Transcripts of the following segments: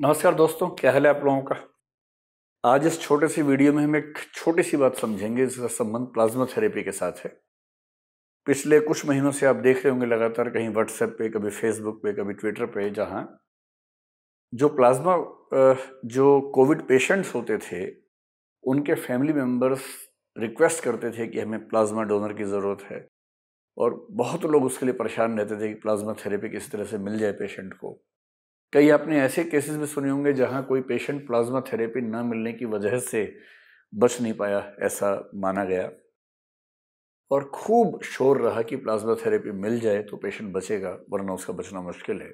नमस्कार दोस्तों क्या हाल है आप लोगों का आज इस छोटे सी वीडियो में हम एक छोटी सी बात समझेंगे जिसका संबंध प्लाज्मा थेरेपी के साथ है पिछले कुछ महीनों से आप देख रहे होंगे लगातार कहीं व्हाट्सएप पे कभी फेसबुक पे कभी ट्विटर पे जहाँ जो प्लाज्मा जो कोविड पेशेंट्स होते थे उनके फैमिली मेम्बर्स रिक्वेस्ट करते थे कि हमें प्लाज्मा डोनर की ज़रूरत है और बहुत लोग उसके लिए परेशान रहते थे कि प्लाज्मा थेरेपी किसी तरह से मिल जाए पेशेंट को कई आपने ऐसे केसेस भी सुने होंगे जहां कोई पेशेंट प्लाज्मा थेरेपी न मिलने की वजह से बच नहीं पाया ऐसा माना गया और खूब शोर रहा कि प्लाज्मा थेरेपी मिल जाए तो पेशेंट बचेगा वरना उसका बचना मुश्किल है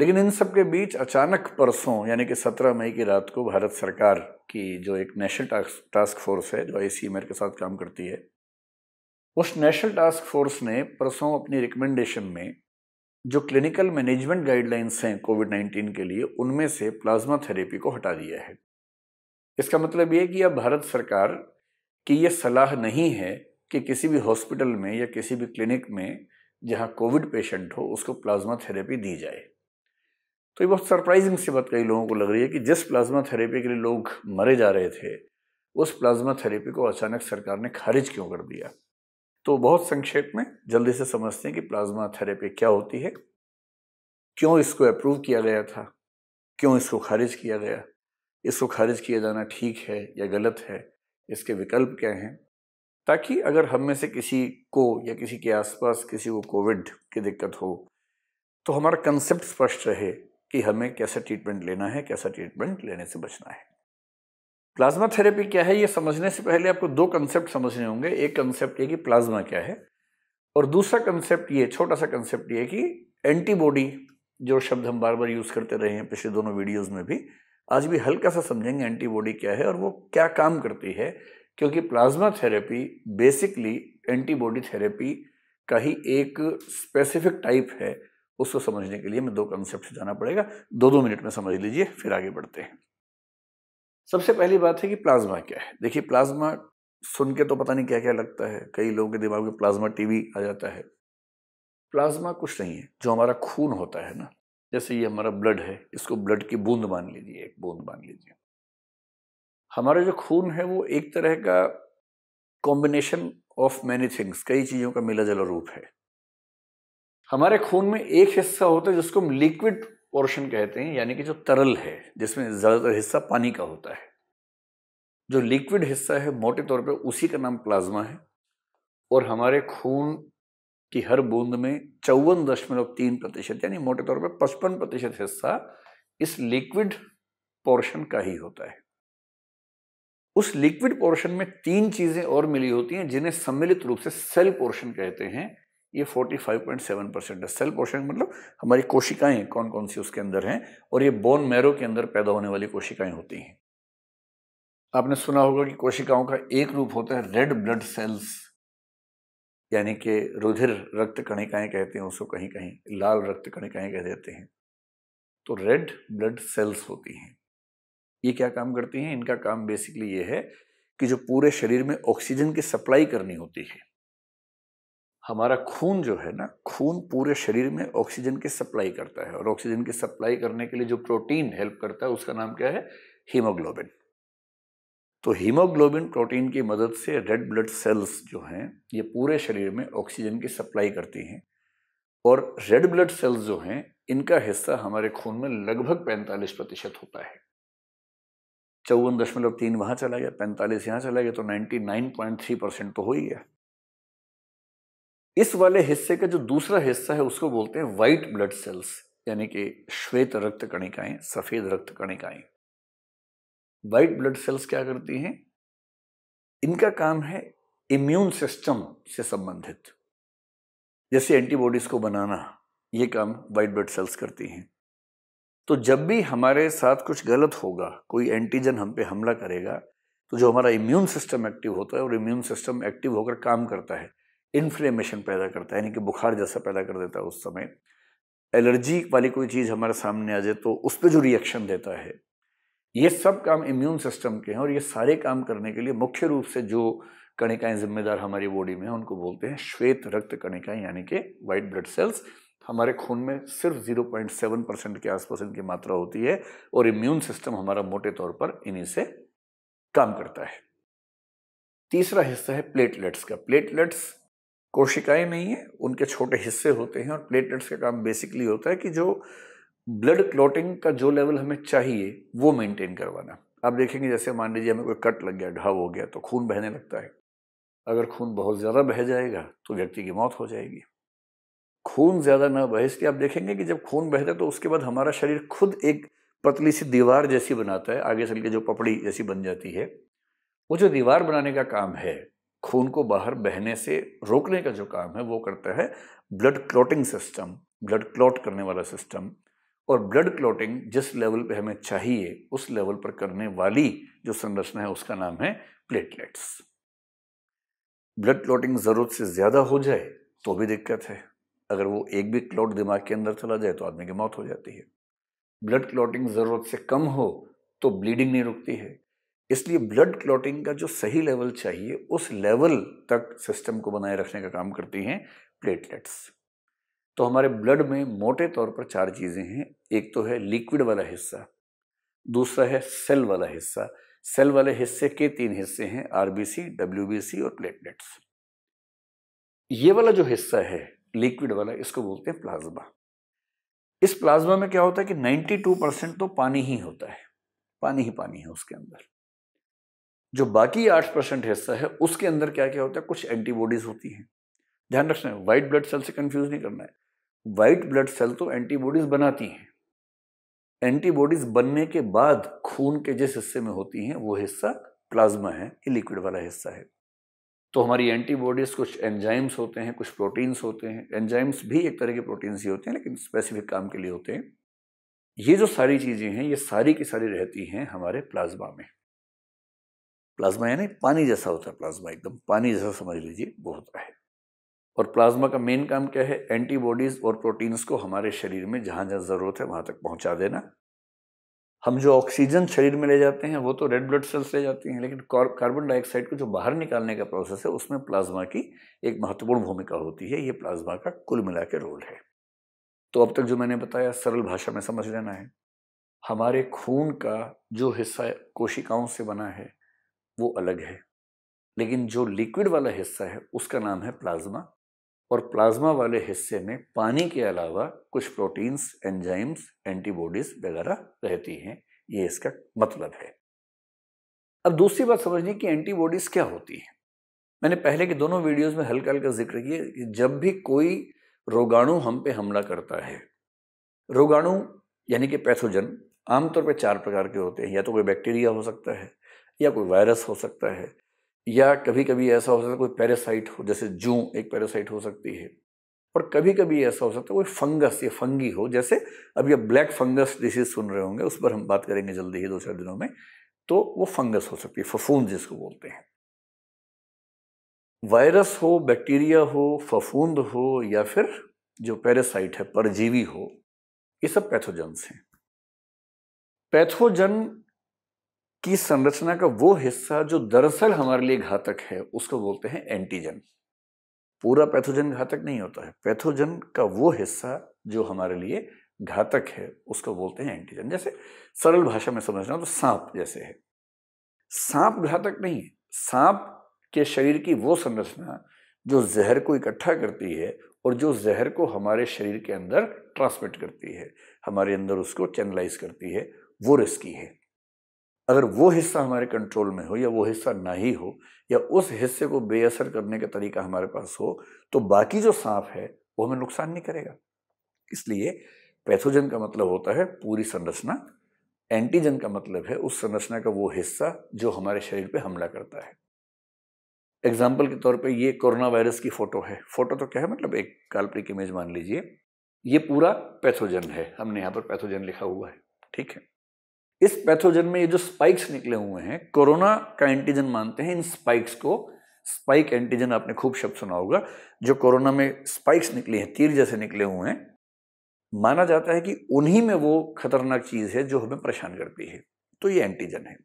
लेकिन इन सब के बीच अचानक परसों यानी कि 17 मई की रात को भारत सरकार की जो एक नेशनल टास्क फोर्स है जो आई सी के साथ काम करती है उस नेशनल टास्क फोर्स ने परसों अपनी रिकमेंडेशन में जो क्लिनिकल मैनेजमेंट गाइडलाइंस हैं कोविड 19 के लिए उनमें से प्लाज्मा थेरेपी को हटा दिया है इसका मतलब ये कि अब भारत सरकार की ये सलाह नहीं है कि किसी भी हॉस्पिटल में या किसी भी क्लिनिक में जहाँ कोविड पेशेंट हो उसको प्लाज्मा थेरेपी दी जाए तो ये बहुत सरप्राइजिंग सी बात कई लोगों को लग रही है कि जिस प्लाज्मा थेरेपी के लिए लोग मरे जा रहे थे उस प्लाज्मा थेरेपी को अचानक सरकार ने खारिज क्यों कर दिया तो बहुत संक्षेप में जल्दी से समझते हैं कि प्लाज्मा थेरेपी क्या होती है क्यों इसको अप्रूव किया गया था क्यों इसको खारिज किया गया इसको खारिज किया जाना ठीक है या गलत है इसके विकल्प क्या हैं ताकि अगर हम में से किसी को या किसी के आसपास किसी को कोविड की दिक्कत हो तो हमारा कंसेप्ट स्पष्ट रहे कि हमें कैसा ट्रीटमेंट लेना है कैसा ट्रीटमेंट लेने से बचना है प्लाज्मा थेरेपी क्या है ये समझने से पहले आपको दो कंसेप्ट समझने होंगे एक कंसेप्ट ये कि प्लाज्मा क्या है और दूसरा कंसेप्ट ये छोटा सा कंसेप्ट ये कि एंटीबॉडी जो शब्द हम बार बार यूज़ करते रहे हैं पिछले दोनों वीडियोज़ में भी आज भी हल्का सा समझेंगे एंटीबॉडी क्या है और वो क्या काम करती है क्योंकि plasma therapy basically antibody therapy का ही एक स्पेसिफिक टाइप है उसको समझने के लिए हमें दो कंसेप्ट जाना पड़ेगा दो दो मिनट में समझ लीजिए फिर आगे बढ़ते हैं सबसे पहली बात है कि प्लाज्मा क्या है देखिए प्लाज्मा सुन के तो पता नहीं क्या क्या लगता है कई लोगों के दिमाग में प्लाज्मा टीवी आ जाता है प्लाज्मा कुछ नहीं है जो हमारा खून होता है ना जैसे ये हमारा ब्लड है इसको ब्लड की बूंद मान लीजिए एक बूंद मान लीजिए हमारा जो खून है वो एक तरह का कॉम्बिनेशन ऑफ मैनी थिंग्स कई चीज़ों का मिला जला रूप है हमारे खून में एक हिस्सा होता है जिसको हम लिक्विड पोर्शन कहते हैं यानी कि जो तरल है जिसमें ज़्यादातर हिस्सा पानी का होता है जो लिक्विड हिस्सा है मोटे तौर पे उसी का नाम प्लाज्मा है और हमारे खून की हर बूंद में चौवन दशमलव तीन प्रतिशत यानी मोटे तौर पर पचपन प्रतिशत हिस्सा इस लिक्विड पोर्शन का ही होता है उस लिक्विड पोर्शन में तीन चीज़ें और मिली होती हैं जिन्हें सम्मिलित रूप से सेल पोर्शन कहते हैं ये 45.7 परसेंट है सेल पोर्शन मतलब हमारी कोशिकाएं कौन कौन सी उसके अंदर हैं और ये बोन मैरो के अंदर पैदा होने वाली कोशिकाएं होती हैं आपने सुना होगा कि कोशिकाओं का एक रूप होता है रेड ब्लड सेल्स यानी कि रुधिर रक्त कणिकाएं कहते हैं उसको कहीं कहीं लाल रक्त कणिकाएं कह देते हैं तो रेड ब्लड सेल्स होती हैं ये क्या काम करती हैं इनका काम बेसिकली ये है कि जो पूरे शरीर में ऑक्सीजन की सप्लाई करनी होती है हमारा खून जो है ना खून पूरे शरीर में ऑक्सीजन की सप्लाई करता है और ऑक्सीजन की सप्लाई करने के लिए जो प्रोटीन हेल्प करता है उसका नाम क्या है हीमोग्लोबिन तो हीमोग्लोबिन प्रोटीन की मदद से रेड ब्लड सेल्स जो हैं ये पूरे शरीर में ऑक्सीजन की सप्लाई करती हैं और रेड ब्लड सेल्स जो हैं इनका हिस्सा हमारे खून में लगभग पैंतालीस प्रतिशत होता है चौवन दशमलव तीन वहाँ चला गया पैंतालीस यहाँ चला गया तो ninety nine point three percent तो हो ही गया इस वाले हिस्से का जो दूसरा हिस्सा है उसको बोलते हैं वाइट ब्लड सेल्स यानी कि श्वेत रक्त कणिकाएं सफेद रक्त कणिकाएं वाइट ब्लड सेल्स क्या करती हैं इनका काम है इम्यून सिस्टम से संबंधित जैसे एंटीबॉडीज को बनाना ये काम वाइट ब्लड सेल्स करती हैं तो जब भी हमारे साथ कुछ गलत होगा कोई एंटीजन हम पे हमला करेगा तो जो हमारा इम्यून सिस्टम एक्टिव होता है और इम्यून सिस्टम एक्टिव होकर काम करता है इन्फ्लेमेशन पैदा करता है यानी कि बुखार जैसा पैदा कर देता है उस समय एलर्जी वाली कोई चीज़ हमारे सामने आ जाए तो उस पर जो रिएक्शन देता है ये सब काम इम्यून सिस्टम के हैं और ये सारे काम करने के लिए मुख्य रूप से जो कणिकाएं जिम्मेदार हमारी बॉडी में हैं उनको बोलते हैं श्वेत रक्त कणिकाएं यानी कि वाइट ब्लड सेल्स हमारे खून में सिर्फ 0.7 परसेंट के आसपास इनकी मात्रा होती है और इम्यून सिस्टम हमारा मोटे तौर पर इन्हीं से काम करता है तीसरा हिस्सा है प्लेटलेट्स का प्लेटलेट्स कोशिकाएं नहीं है उनके छोटे हिस्से होते हैं और प्लेटलेट्स का काम बेसिकली होता है कि जो ब्लड क्लॉटिंग का जो लेवल हमें चाहिए वो मेंटेन करवाना आप देखेंगे जैसे मान लीजिए हमें कोई कट लग गया घाव हो गया तो खून बहने लगता है अगर खून बहुत ज़्यादा बह जाएगा तो व्यक्ति की मौत हो जाएगी खून ज़्यादा ना बहे इसलिए आप देखेंगे कि जब खून बहता है तो उसके बाद हमारा शरीर खुद एक पतली सी दीवार जैसी बनाता है आगे चल के जो पपड़ी जैसी बन जाती है वो जो दीवार बनाने का काम है खून को बाहर बहने से रोकने का जो काम है वो करता है blood clotting system blood clot करने वाला सिस्टम और ब्लड क्लॉटिंग जिस लेवल पे हमें चाहिए उस लेवल पर करने वाली जो संरचना है उसका नाम है प्लेटलेट्स ब्लड क्लॉटिंग ज़रूरत से ज़्यादा हो जाए तो भी दिक्कत है अगर वो एक भी क्लॉट दिमाग के अंदर चला जाए तो आदमी की मौत हो जाती है ब्लड क्लॉटिंग ज़रूरत से कम हो तो ब्लीडिंग नहीं रुकती है इसलिए ब्लड क्लॉटिंग का जो सही लेवल चाहिए उस लेवल तक सिस्टम को बनाए रखने का काम करती हैं प्लेटलेट्स तो हमारे ब्लड में मोटे तौर पर चार चीज़ें हैं एक तो है लिक्विड वाला हिस्सा दूसरा है सेल वाला हिस्सा सेल वाले हिस्से के तीन हिस्से हैं आरबीसी, डब्ल्यूबीसी और प्लेटलेट्स ये वाला जो हिस्सा है लिक्विड वाला इसको बोलते हैं प्लाज्मा इस प्लाज्मा में क्या होता है कि 92 परसेंट तो पानी ही होता है पानी ही पानी है उसके अंदर जो बाकी आठ परसेंट हिस्सा है उसके अंदर क्या क्या होता है कुछ एंटीबॉडीज़ होती हैं ध्यान रखना है वाइट ब्लड सेल से कंफ्यूज नहीं करना है वाइट ब्लड सेल तो एंटीबॉडीज़ बनाती हैं एंटीबॉडीज़ बनने के बाद खून के जिस हिस्से में होती हैं वो हिस्सा प्लाज्मा है ये लिक्विड वाला हिस्सा है तो हमारी एंटीबॉडीज़ कुछ एंजाइम्स होते हैं कुछ प्रोटीन्स होते हैं एंजाइम्स भी एक तरह के प्रोटीन्स ही होते हैं लेकिन स्पेसिफिक काम के लिए होते हैं ये जो सारी चीज़ें हैं ये सारी की सारी रहती हैं हमारे प्लाज्मा में प्लाज्मा यानी पानी जैसा होता है प्लाज्मा एकदम पानी जैसा समझ लीजिए वो होता है और प्लाज्मा का मेन काम क्या है एंटीबॉडीज़ और प्रोटीन्स को हमारे शरीर में जहाँ जहाँ ज़रूरत है वहाँ तक पहुँचा देना हम जो ऑक्सीजन शरीर में ले जाते हैं वो तो रेड ब्लड सेल्स ले जाती हैं लेकिन कार्बन डाइऑक्साइड को जो बाहर निकालने का प्रोसेस है उसमें प्लाज्मा की एक महत्वपूर्ण भूमिका होती है ये प्लाज्मा का कुल मिला के रोल है तो अब तक जो मैंने बताया सरल भाषा में समझ लेना है हमारे खून का जो हिस्सा कोशिकाओं से बना है वो अलग है लेकिन जो लिक्विड वाला हिस्सा है उसका नाम है प्लाज्मा और प्लाज्मा वाले हिस्से में पानी के अलावा कुछ प्रोटीन्स एंजाइम्स एंटीबॉडीज वगैरह रहती हैं ये इसका मतलब है अब दूसरी बात समझिए कि एंटीबॉडीज़ क्या होती हैं मैंने पहले के दोनों वीडियोस में हल्का हल्का जिक्र किया कि जब भी कोई रोगाणु हम पे हमला करता है रोगाणु यानी कि पैथोजन आमतौर पर चार प्रकार के होते हैं या तो कोई बैक्टीरिया हो सकता है या कोई वायरस हो सकता है या कभी कभी ऐसा हो सकता है कोई पैरासाइट हो जैसे जू एक पैरासाइट हो सकती है और कभी कभी ऐसा हो सकता है कोई फंगस या फंगी हो जैसे अभी आप ब्लैक फंगस डिसीज सुन रहे होंगे उस पर हम बात करेंगे जल्दी ही दो चार दिनों में तो वो फंगस हो सकती है फफूंद जिसको बोलते हैं वायरस हो बैक्टीरिया हो फफूंद हो या फिर जो पैरासाइट है परजीवी हो ये सब पैथोजन्स हैं पैथोजन की संरचना का वो हिस्सा जो दरअसल हमारे लिए घातक है उसको बोलते हैं एंटीजन पूरा पैथोजन घातक नहीं होता है पैथोजन का वो हिस्सा जो हमारे लिए घातक है उसको बोलते हैं एंटीजन जैसे सरल भाषा में समझना तो सांप जैसे है सांप घातक नहीं है सांप के शरीर की वो संरचना जो जहर को इकट्ठा करती है और जो जहर को हमारे शरीर के अंदर ट्रांसमिट करती है हमारे अंदर उसको चैनलाइज करती है वो रिस्की है अगर वो हिस्सा हमारे कंट्रोल में हो या वो हिस्सा ना ही हो या उस हिस्से को बेअसर करने का तरीका हमारे पास हो तो बाकी जो सांप है वो हमें नुकसान नहीं करेगा इसलिए पैथोजन का मतलब होता है पूरी संरचना एंटीजन का मतलब है उस संरचना का वो हिस्सा जो हमारे शरीर पे हमला करता है एग्जाम्पल के तौर पे ये कोरोना वायरस की फ़ोटो है फ़ोटो तो क्या है मतलब एक काल्पनिक इमेज मान लीजिए ये पूरा पैथोजन है हमने यहाँ पर पैथोजन लिखा हुआ है ठीक है इस पैथोजन में ये जो स्पाइक्स निकले हुए हैं कोरोना का एंटीजन मानते हैं इन स्पाइक्स को स्पाइक एंटीजन आपने खूब शब्द सुना होगा जो कोरोना में स्पाइक्स निकले हैं तीर जैसे निकले हुए हैं माना जाता है कि उन्हीं में वो खतरनाक चीज़ है जो हमें परेशान करती है तो ये एंटीजन है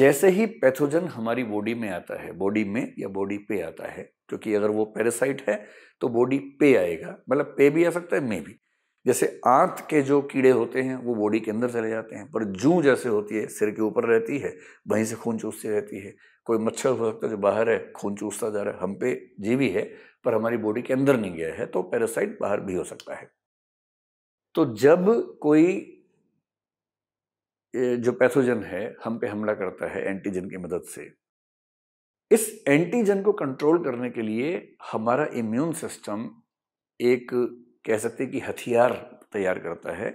जैसे ही पैथोजन हमारी बॉडी में आता है बॉडी में या बॉडी पे आता है क्योंकि अगर वो पैरासाइट है तो बॉडी पे आएगा मतलब पे भी आ सकता है मे भी जैसे आंत के जो कीड़े होते हैं वो बॉडी के अंदर चले जाते हैं पर जू जैसे होती है सिर के ऊपर रहती है वहीं से खून चूसती रहती है कोई मच्छर हो सकता है जो बाहर है खून चूसता जा रहा है हम पे जीवी है पर हमारी बॉडी के अंदर नहीं गया है तो पैरासाइट बाहर भी हो सकता है तो जब कोई जो पैथोजन है हम पे हमला करता है एंटीजन की मदद से इस एंटीजन को कंट्रोल करने के लिए हमारा इम्यून सिस्टम एक कह सकते हैं कि हथियार तैयार करता है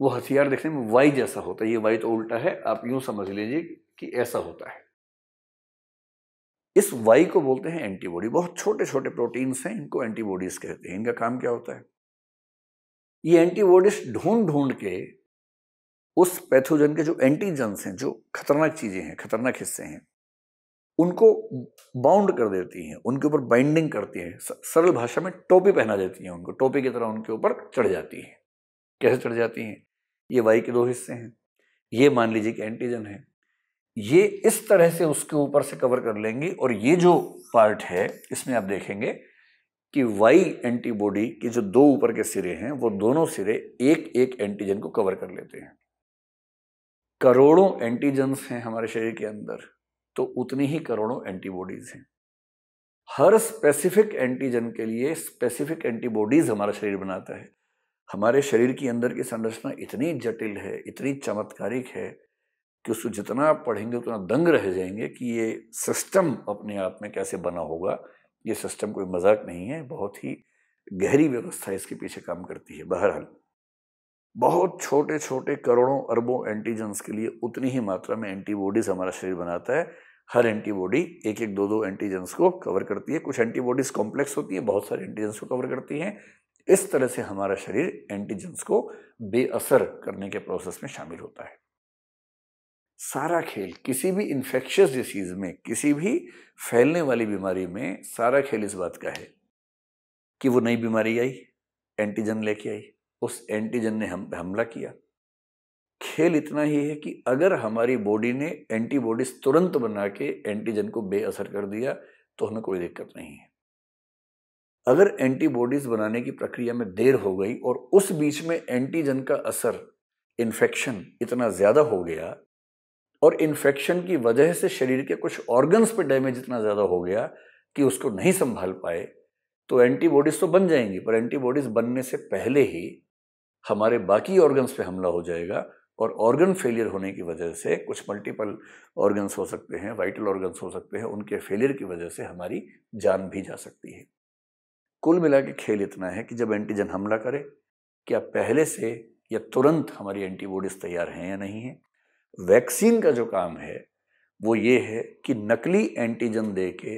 वो हथियार देखने में वाई जैसा होता है ये वाई तो उल्टा है आप यूं समझ लीजिए कि ऐसा होता है इस वाई को बोलते हैं एंटीबॉडी बहुत छोटे छोटे प्रोटीन्स हैं इनको एंटीबॉडीज कहते हैं इनका काम क्या होता है ये एंटीबॉडीज ढूंढ ढूंढ के उस पैथोजन के जो एंटीजन्स हैं जो खतरनाक चीज़ें हैं खतरनाक हिस्से हैं उनको बाउंड कर देती हैं उनके ऊपर बाइंडिंग करती हैं सरल भाषा में टोपी पहना देती हैं उनको टोपी की तरह उनके ऊपर चढ़ जाती हैं कैसे चढ़ जाती हैं ये वाई के दो हिस्से हैं ये मान लीजिए कि एंटीजन है ये इस तरह से उसके ऊपर से कवर कर लेंगी और ये जो पार्ट है इसमें आप देखेंगे कि वाई एंटीबॉडी के जो दो ऊपर के सिरे हैं वो दोनों सिरे एक एक एंटीजन को कवर कर लेते हैं करोड़ों एंटीजन्स हैं हमारे शरीर के अंदर तो उतनी ही करोड़ों एंटीबॉडीज़ हैं हर स्पेसिफिक एंटीजन के लिए स्पेसिफिक एंटीबॉडीज़ हमारा शरीर बनाता है हमारे शरीर के अंदर की संरचना इतनी जटिल है इतनी चमत्कारिक है कि उसको जितना पढ़ेंगे उतना दंग रह जाएंगे कि ये सिस्टम अपने आप में कैसे बना होगा ये सिस्टम कोई मजाक नहीं है बहुत ही गहरी व्यवस्था इसके पीछे काम करती है बहरहाल बहुत छोटे छोटे करोड़ों अरबों एंटीजन्स के लिए उतनी ही मात्रा में एंटीबॉडीज़ हमारा शरीर बनाता है हर एंटीबॉडी एक एक दो दो एंटीजेंस को कवर करती है कुछ एंटीबॉडीज़ कॉम्प्लेक्स होती है बहुत सारे एंटीजेंस को कवर करती हैं इस तरह से हमारा शरीर एंटीजेंस को बेअसर करने के प्रोसेस में शामिल होता है सारा खेल किसी भी इन्फेक्शियस डिसीज़ में किसी भी फैलने वाली बीमारी में सारा खेल इस बात का है कि वो नई बीमारी आई एंटीजन लेके आई उस एंटीजन ने हम हमला किया खेल इतना ही है कि अगर हमारी बॉडी ने एंटीबॉडीज तुरंत बना के एंटीजन को बेअसर कर दिया तो हमें कोई दिक्कत नहीं है अगर एंटीबॉडीज बनाने की प्रक्रिया में देर हो गई और उस बीच में एंटीजन का असर इन्फेक्शन इतना ज़्यादा हो गया और इन्फेक्शन की वजह से शरीर के कुछ ऑर्गन्स पे डैमेज इतना ज़्यादा हो गया कि उसको नहीं संभाल पाए तो एंटीबॉडीज़ तो बन जाएंगी पर एंटीबॉडीज़ बनने से पहले ही हमारे बाकी ऑर्गन्स पे हमला हो जाएगा और ऑर्गन फेलियर होने की वजह से कुछ मल्टीपल ऑर्गन्स हो सकते हैं वाइटल ऑर्गन्स हो सकते हैं उनके फेलियर की वजह से हमारी जान भी जा सकती है कुल मिला के खेल इतना है कि जब एंटीजन हमला करे क्या पहले से या तुरंत हमारी एंटीबॉडीज़ तैयार हैं या नहीं है वैक्सीन का जो काम है वो ये है कि नकली एंटीजन दे के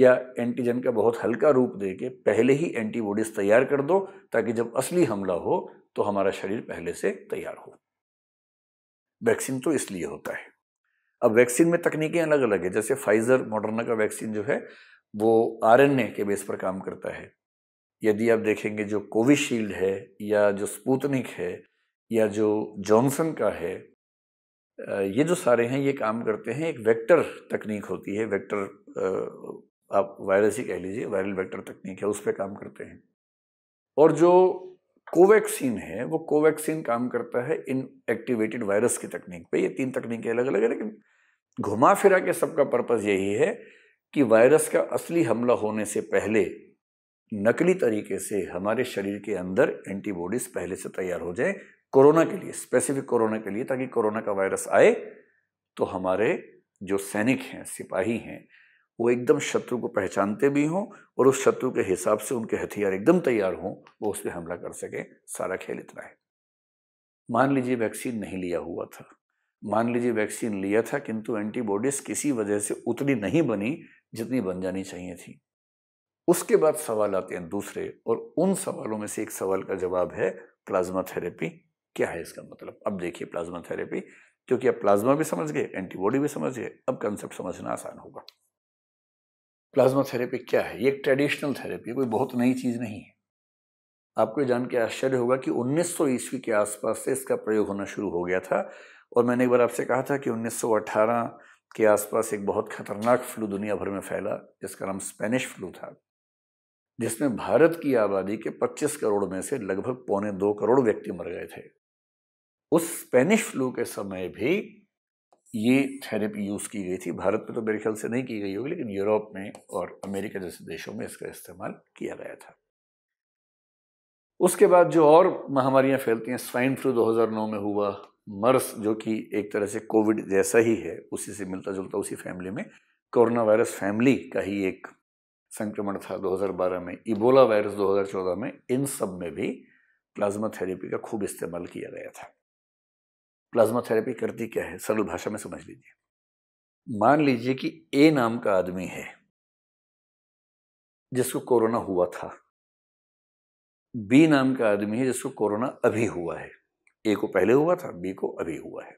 या एंटीजन का बहुत हल्का रूप दे के पहले ही एंटीबॉडीज़ तैयार कर दो ताकि जब असली हमला हो तो हमारा शरीर पहले से तैयार हो वैक्सीन तो इसलिए होता है अब वैक्सीन में तकनीकें अलग अलग है जैसे फाइजर मॉडर्ना का वैक्सीन जो है वो आर के बेस पर काम करता है यदि आप देखेंगे जो कोविशील्ड है या जो स्पूतनिक है या जो जॉनसन का है ये जो सारे हैं ये काम करते हैं एक वेक्टर तकनीक होती है वेक्टर आप वायरस ही कह लीजिए वायरल वेक्टर तकनीक है उस पर काम करते हैं और जो कोवैक्सीन है वो कोवैक्सीन काम करता है इन एक्टिवेटेड वायरस की तकनीक पे ये तीन तकनीकें अलग अलग है लेकिन घुमा फिरा के सबका पर्पज़ यही है कि वायरस का असली हमला होने से पहले नकली तरीके से हमारे शरीर के अंदर एंटीबॉडीज पहले से तैयार हो जाए कोरोना के लिए स्पेसिफिक कोरोना के लिए ताकि कोरोना का वायरस आए तो हमारे जो सैनिक हैं सिपाही हैं वो एकदम शत्रु को पहचानते भी हों और उस शत्रु के हिसाब से उनके हथियार एकदम तैयार हों वो उस पर हमला कर सकें सारा खेल इतना है मान लीजिए वैक्सीन नहीं लिया हुआ था मान लीजिए वैक्सीन लिया था किंतु एंटीबॉडीज़ किसी वजह से उतनी नहीं बनी जितनी बन जानी चाहिए थी उसके बाद सवाल आते हैं दूसरे और उन सवालों में से एक सवाल का जवाब है प्लाज्मा थेरेपी क्या है इसका मतलब अब देखिए प्लाज्मा थेरेपी क्योंकि आप प्लाज्मा भी समझ गए एंटीबॉडी भी समझ गए अब कंसेप्ट समझना आसान होगा प्लाज्मा थेरेपी क्या है ये एक ट्रेडिशनल थेरेपी कोई बहुत नई चीज़ नहीं है आपको जान के आश्चर्य होगा कि 1900 ईस्वी के आसपास से इसका प्रयोग होना शुरू हो गया था और मैंने एक बार आपसे कहा था कि 1918 के आसपास एक बहुत खतरनाक फ्लू दुनिया भर में फैला जिसका नाम स्पेनिश फ्लू था जिसमें भारत की आबादी के 25 करोड़ में से लगभग पौने दो करोड़ व्यक्ति मर गए थे उस स्पेनिश फ्लू के समय भी ये थेरेपी यूज़ की गई थी भारत में तो मेरे ख्याल से नहीं की गई होगी लेकिन यूरोप में और अमेरिका जैसे देशों में इसका इस्तेमाल किया गया था उसके बाद जो और महामारियाँ फैलती हैं स्वाइन फ्लू 2009 में हुआ मर्स जो कि एक तरह से कोविड जैसा ही है उसी से मिलता जुलता उसी फैमिली में कोरोना वायरस फैमिली का ही एक संक्रमण था 2012 में इबोला वायरस 2014 में इन सब में भी प्लाज्मा थेरेपी का खूब इस्तेमाल किया गया था प्लाज्मा थेरेपी करती क्या है सरल भाषा में समझ लीजिए मान लीजिए कि ए नाम का आदमी है जिसको कोरोना हुआ था बी नाम का आदमी है जिसको कोरोना अभी हुआ है ए को पहले हुआ था बी को अभी हुआ है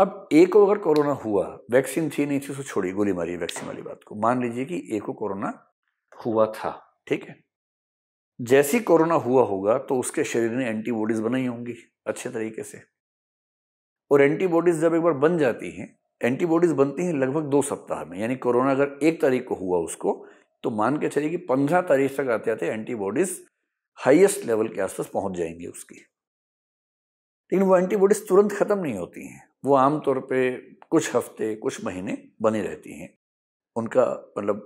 अब ए को अगर कोरोना हुआ वैक्सीन थी नहीं थी उसको छोड़ी गोली मारी वैक्सीन वाली बात को मान लीजिए कि ए को कोरोना हुआ था ठीक है जैसी कोरोना हुआ होगा तो उसके शरीर ने एंटीबॉडीज़ बनाई होंगी अच्छे तरीके से और एंटीबॉडीज़ जब एक बार बन जाती हैं एंटीबॉडीज़ बनती हैं लगभग दो सप्ताह में यानी कोरोना अगर एक तारीख को हुआ उसको तो मान के चलिए कि पंद्रह तारीख तक आते आते एंटीबॉडीज़ हाइएस्ट लेवल के आसपास पहुंच जाएंगी उसकी लेकिन वो एंटीबॉडीज़ तुरंत ख़त्म नहीं होती हैं वो आमतौर पर कुछ हफ्ते कुछ महीने बनी रहती हैं उनका मतलब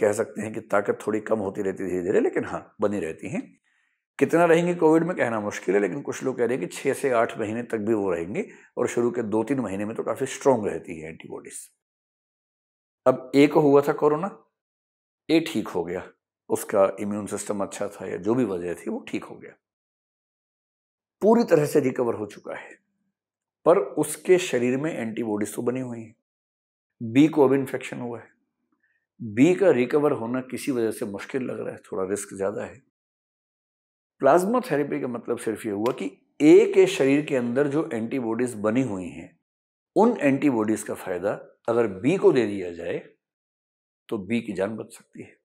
कह सकते हैं कि ताकत थोड़ी कम होती रहती धीरे धीरे लेकिन हाँ बनी रहती हैं कितना रहेंगे कोविड में कहना मुश्किल है लेकिन कुछ लोग कह रहे हैं कि छः से आठ महीने तक भी वो रहेंगे और शुरू के दो तीन महीने में तो काफ़ी स्ट्रॉन्ग रहती है एंटीबॉडीज़ अब ए को हुआ था कोरोना ए ठीक हो गया उसका इम्यून सिस्टम अच्छा था या जो भी वजह थी वो ठीक हो गया पूरी तरह से रिकवर हो चुका है पर उसके शरीर में एंटीबॉडीज तो बनी हुई हैं बी को अब इन्फेक्शन हुआ है बी का रिकवर होना किसी वजह से मुश्किल लग रहा है थोड़ा रिस्क ज़्यादा है प्लाज्मा थेरेपी का मतलब सिर्फ ये हुआ कि ए के शरीर के अंदर जो एंटीबॉडीज़ बनी हुई हैं उन एंटीबॉडीज़ का फ़ायदा अगर बी को दे दिया जाए तो बी की जान बच सकती है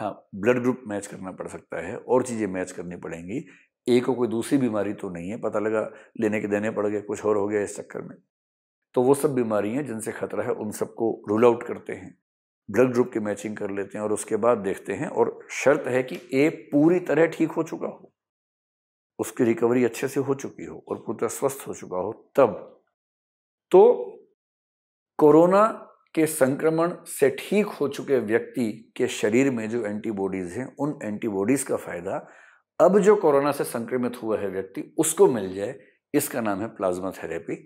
हाँ ब्लड ग्रुप मैच करना पड़ सकता है और चीज़ें मैच करनी पड़ेंगी ए को कोई दूसरी बीमारी तो नहीं है पता लगा लेने के देने पड़ गए कुछ और हो गया इस चक्कर में तो वो सब बीमारियाँ जिनसे खतरा है उन सबको रूल आउट करते हैं ब्लड ग्रुप की मैचिंग कर लेते हैं और उसके बाद देखते हैं और शर्त है कि ए पूरी तरह ठीक हो चुका हो उसकी रिकवरी अच्छे से हो चुकी हो और पूरी तरह स्वस्थ हो चुका हो तब तो कोरोना के संक्रमण से ठीक हो चुके व्यक्ति के शरीर में जो एंटीबॉडीज़ हैं उन एंटीबॉडीज़ का फ़ायदा अब जो कोरोना से संक्रमित हुआ है व्यक्ति उसको मिल जाए इसका नाम है प्लाज्मा थेरेपी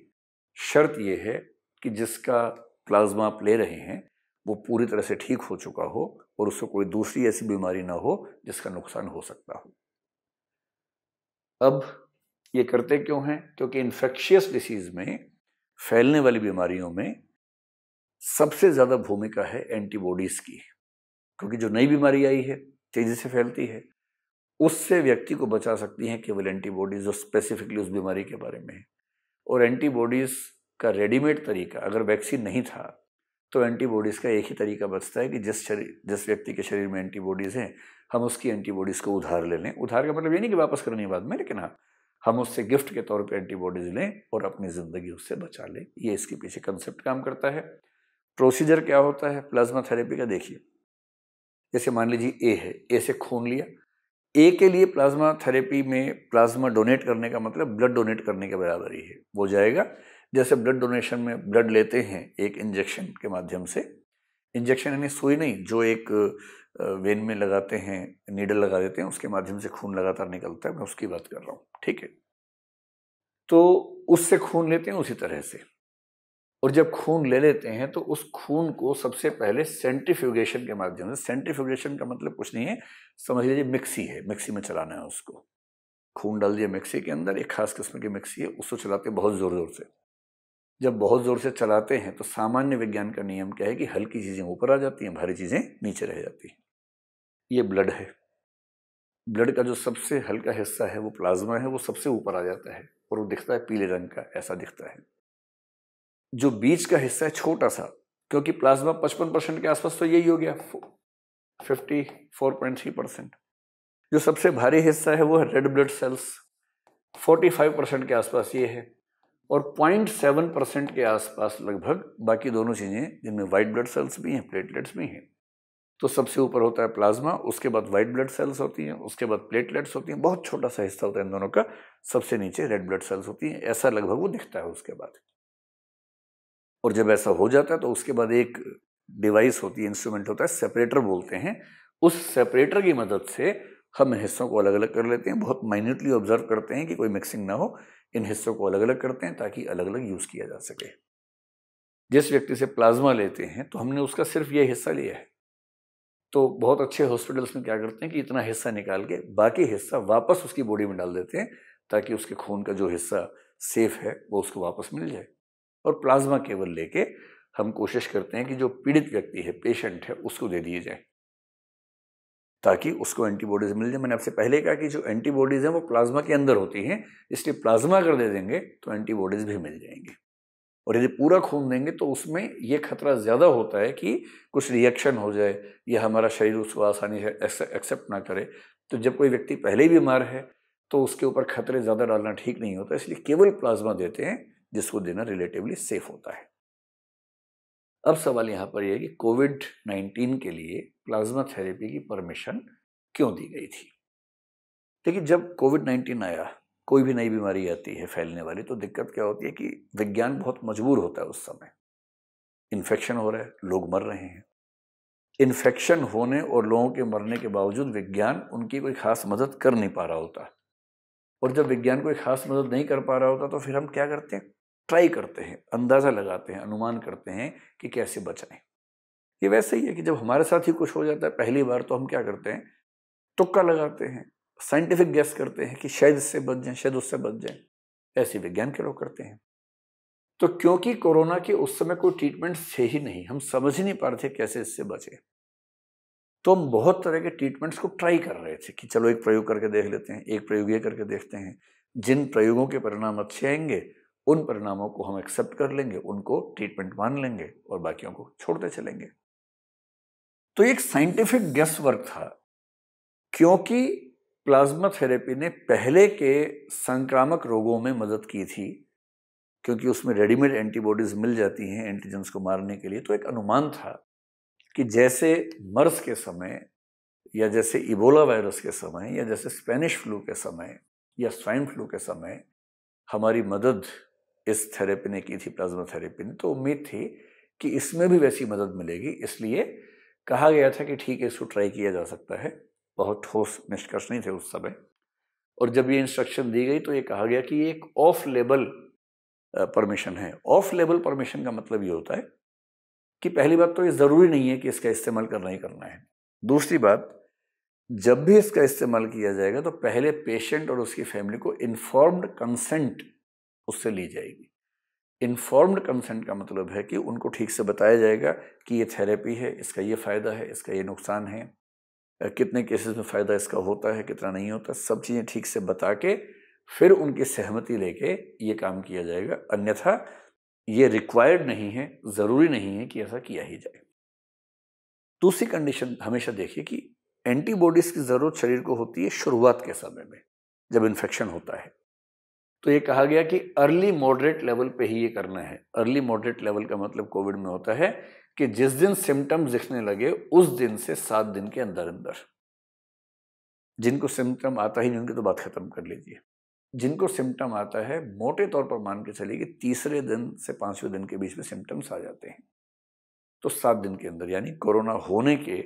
शर्त यह है कि जिसका प्लाज्मा आप ले रहे हैं वो पूरी तरह से ठीक हो चुका हो और उसको कोई दूसरी ऐसी बीमारी ना हो जिसका नुकसान हो सकता हो अब ये करते क्यों हैं क्योंकि इन्फेक्शियस डिसीज़ में फैलने वाली बीमारियों में सबसे ज़्यादा भूमिका है एंटीबॉडीज़ की क्योंकि जो नई बीमारी आई है तेज़ी से फैलती है उससे व्यक्ति को बचा सकती हैं केवल एंटीबॉडीज़ जो स्पेसिफिकली उस बीमारी के बारे में है और एंटीबॉडीज़ का रेडीमेड तरीका अगर वैक्सीन नहीं था तो एंटीबॉडीज़ का एक ही तरीका बचता है कि जिस शरीर जिस व्यक्ति के शरीर में एंटीबॉडीज़ हैं हम उसकी एंटीबॉडीज़ को उधार ले लें उधार का मतलब ये नहीं कि वापस करने के बाद में लेकिन हाँ हम उससे गिफ्ट के तौर पे एंटीबॉडीज़ लें और अपनी ज़िंदगी उससे बचा लें ये इसके पीछे कंसेप्ट काम करता है प्रोसीजर क्या होता है प्लाज्मा थेरेपी का देखिए जैसे मान लीजिए ए है ए से खून लिया ए के लिए प्लाज्मा थेरेपी में प्लाज्मा डोनेट करने का मतलब ब्लड डोनेट करने के बराबर ही है वो जाएगा जैसे ब्लड डोनेशन में ब्लड लेते हैं एक इंजेक्शन के माध्यम से इंजेक्शन यानी सुई नहीं जो एक वेन में लगाते हैं नीडल लगा देते हैं उसके माध्यम से खून लगातार निकलता है मैं उसकी बात कर रहा हूँ ठीक है तो उससे खून लेते हैं उसी तरह से और जब खून ले लेते हैं तो उस खून को सबसे पहले सेंट्रीफ्यूगेशन के माध्यम से सेंट्रीफ्यूगेशन का मतलब कुछ नहीं है समझ लीजिए मिक्सी है मिक्सी में चलाना है उसको खून डाल दिया मिक्सी के अंदर एक खास किस्म की मिक्सी है उसको चलाते हैं बहुत ज़ोर ज़ोर से जब बहुत ज़ोर से चलाते हैं तो सामान्य विज्ञान का नियम क्या है कि हल्की चीज़ें ऊपर आ जाती हैं भारी चीज़ें नीचे रह जाती हैं ये ब्लड है ब्लड का जो सबसे हल्का हिस्सा है वो प्लाज्मा है वो सबसे ऊपर आ जाता है और वो दिखता है पीले रंग का ऐसा दिखता है जो बीच का हिस्सा है छोटा सा क्योंकि प्लाज्मा पचपन परसेंट के आसपास तो यही हो गया fifty four point three percent जो सबसे भारी हिस्सा है वो है red blood cells forty five percent के आसपास ये है और 0.7 परसेंट के आसपास लगभग बाकी दोनों चीज़ें जिनमें वाइट ब्लड सेल्स भी हैं प्लेटलेट्स भी हैं तो सबसे ऊपर होता है प्लाज्मा उसके बाद वाइट ब्लड सेल्स होती हैं उसके बाद प्लेटलेट्स होती हैं बहुत छोटा सा हिस्सा होता है इन दोनों का सबसे नीचे रेड ब्लड सेल्स होती हैं ऐसा लगभग वो दिखता है उसके बाद और जब ऐसा हो जाता है तो उसके बाद एक डिवाइस होती है इंस्ट्रूमेंट होता है सेपरेटर बोलते हैं उस सेपरेटर की मदद से हम हिस्सों को अलग अलग कर लेते हैं बहुत माइन्यूटली ऑब्जर्व करते हैं कि कोई मिक्सिंग ना हो इन हिस्सों को अलग अलग करते हैं ताकि अलग अलग यूज़ किया जा सके जिस व्यक्ति से प्लाज्मा लेते हैं तो हमने उसका सिर्फ ये हिस्सा लिया है तो बहुत अच्छे हॉस्पिटल्स में क्या करते हैं कि इतना हिस्सा निकाल के बाकी हिस्सा वापस उसकी बॉडी में डाल देते हैं ताकि उसके खून का जो हिस्सा सेफ है वो उसको वापस मिल जाए और प्लाज्मा केवल लेके हम कोशिश करते हैं कि जो पीड़ित व्यक्ति है पेशेंट है उसको दे दिए जाए ताकि उसको एंटीबॉडीज़ मिल जाए मैंने आपसे पहले कहा कि जो एंटीबॉडीज़ हैं वो प्लाज्मा के अंदर होती हैं इसलिए प्लाज्मा अगर दे देंगे तो एंटीबॉडीज़ भी मिल जाएंगे और यदि पूरा खून देंगे तो उसमें ये खतरा ज़्यादा होता है कि कुछ रिएक्शन हो जाए या हमारा शरीर उसको आसानी से एक्सेप्ट ना करे तो जब कोई व्यक्ति पहले ही बीमार है तो उसके ऊपर खतरे ज़्यादा डालना ठीक नहीं होता इसलिए केवल प्लाज्मा देते हैं जिसको देना रिलेटिवली सेफ़ होता है अब सवाल यहाँ पर यह है कि कोविड नाइन्टीन के लिए प्लाज्मा थेरेपी की परमिशन क्यों दी गई थी देखिए जब कोविड नाइन्टीन आया कोई भी नई बीमारी आती है फैलने वाली तो दिक्कत क्या होती है कि विज्ञान बहुत मजबूर होता है उस समय इन्फेक्शन हो रहा है लोग मर रहे हैं इन्फेक्शन होने और लोगों के मरने के बावजूद विज्ञान उनकी कोई खास मदद कर नहीं पा रहा होता और जब विज्ञान कोई खास मदद नहीं कर पा रहा होता तो फिर हम क्या करते हैं ट्राई करते हैं अंदाज़ा लगाते हैं अनुमान करते हैं कि कैसे बचाएं ये वैसे ही है कि जब हमारे साथ ही कुछ हो जाता है पहली बार तो हम क्या करते हैं तुक्का लगाते हैं साइंटिफिक गैस करते हैं कि शायद इससे बच जाएं शायद उससे बच जाएं ऐसे विज्ञान के लोग करते हैं तो क्योंकि कोरोना के उस समय कोई ट्रीटमेंट थे ही नहीं हम समझ ही नहीं पा रहे थे कैसे इससे बचें तो हम बहुत तरह के ट्रीटमेंट्स को ट्राई कर रहे थे कि चलो एक प्रयोग करके देख लेते हैं एक प्रयोग ये करके देखते हैं जिन प्रयोगों के परिणाम अच्छे आएंगे उन परिणामों को हम एक्सेप्ट कर लेंगे उनको ट्रीटमेंट मान लेंगे और बाकियों को छोड़ते चलेंगे तो एक साइंटिफिक गेस वर्क था क्योंकि प्लाज्मा थेरेपी ने पहले के संक्रामक रोगों में मदद की थी क्योंकि उसमें रेडीमेड एंटीबॉडीज मिल जाती हैं एंटीजन्स को मारने के लिए तो एक अनुमान था कि जैसे मर्स के समय या जैसे इबोला वायरस के समय या जैसे स्पेनिश फ्लू के समय या स्वाइन फ्लू के समय हमारी मदद इस थेरेपी ने की थी प्लाज्मा थेरेपी ने तो उम्मीद थी कि इसमें भी वैसी मदद मिलेगी इसलिए कहा गया था कि ठीक है इसको ट्राई किया जा सकता है बहुत ठोस निष्कर्ष नहीं थे उस समय और जब ये इंस्ट्रक्शन दी गई तो ये कहा गया कि ये एक ऑफ लेबल परमिशन है ऑफ लेबल परमिशन का मतलब ये होता है कि पहली बात तो ये ज़रूरी नहीं है कि इसका इस्तेमाल करना ही करना है दूसरी बात जब भी इसका इस्तेमाल किया जाएगा तो पहले पेशेंट और उसकी फैमिली को इन्फॉर्म्ड कंसेंट उससे ली जाएगी इन्फॉर्म्ड कंसेंट का मतलब है कि उनको ठीक से बताया जाएगा कि ये थेरेपी है इसका ये फ़ायदा है इसका ये नुकसान है कितने केसेस में फ़ायदा इसका होता है कितना नहीं होता सब चीज़ें ठीक से बता के फिर उनकी सहमति लेके ये काम किया जाएगा अन्यथा ये रिक्वायर्ड नहीं है ज़रूरी नहीं है कि ऐसा किया ही जाए दूसरी कंडीशन हमेशा देखिए कि एंटीबॉडीज़ की ज़रूरत शरीर को होती है शुरुआत के समय में जब इन्फेक्शन होता है तो ये कहा गया कि अर्ली मॉडरेट लेवल पे ही ये करना है अर्ली मॉडरेट लेवल का मतलब कोविड में होता है कि जिस दिन सिम्टम्स दिखने लगे उस दिन से सात दिन के अंदर अंदर जिनको सिम्टम आता ही नहीं उनकी तो बात खत्म कर लीजिए जिनको सिम्टम आता है मोटे तौर पर मान के चलिए कि तीसरे दिन से पांचवें दिन के बीच में सिम्टम्स आ जाते हैं तो सात दिन के अंदर यानी कोरोना होने के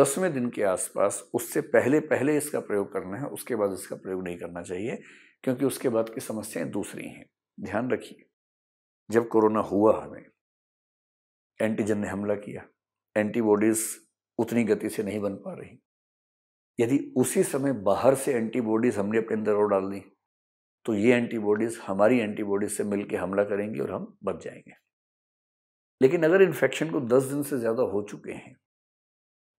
दसवें दिन के आसपास उससे पहले पहले इसका प्रयोग करना है उसके बाद इसका प्रयोग नहीं करना चाहिए क्योंकि उसके बाद की समस्याएं दूसरी हैं ध्यान रखिए जब कोरोना हुआ हमें एंटीजन ने हमला किया एंटीबॉडीज़ उतनी गति से नहीं बन पा रही यदि उसी समय बाहर से एंटीबॉडीज़ हमने अपने अंदर और डाल दी तो ये एंटीबॉडीज़ हमारी एंटीबॉडीज़ से मिलकर हमला करेंगी और हम बच जाएंगे लेकिन अगर इन्फेक्शन को 10 दिन से ज़्यादा हो चुके हैं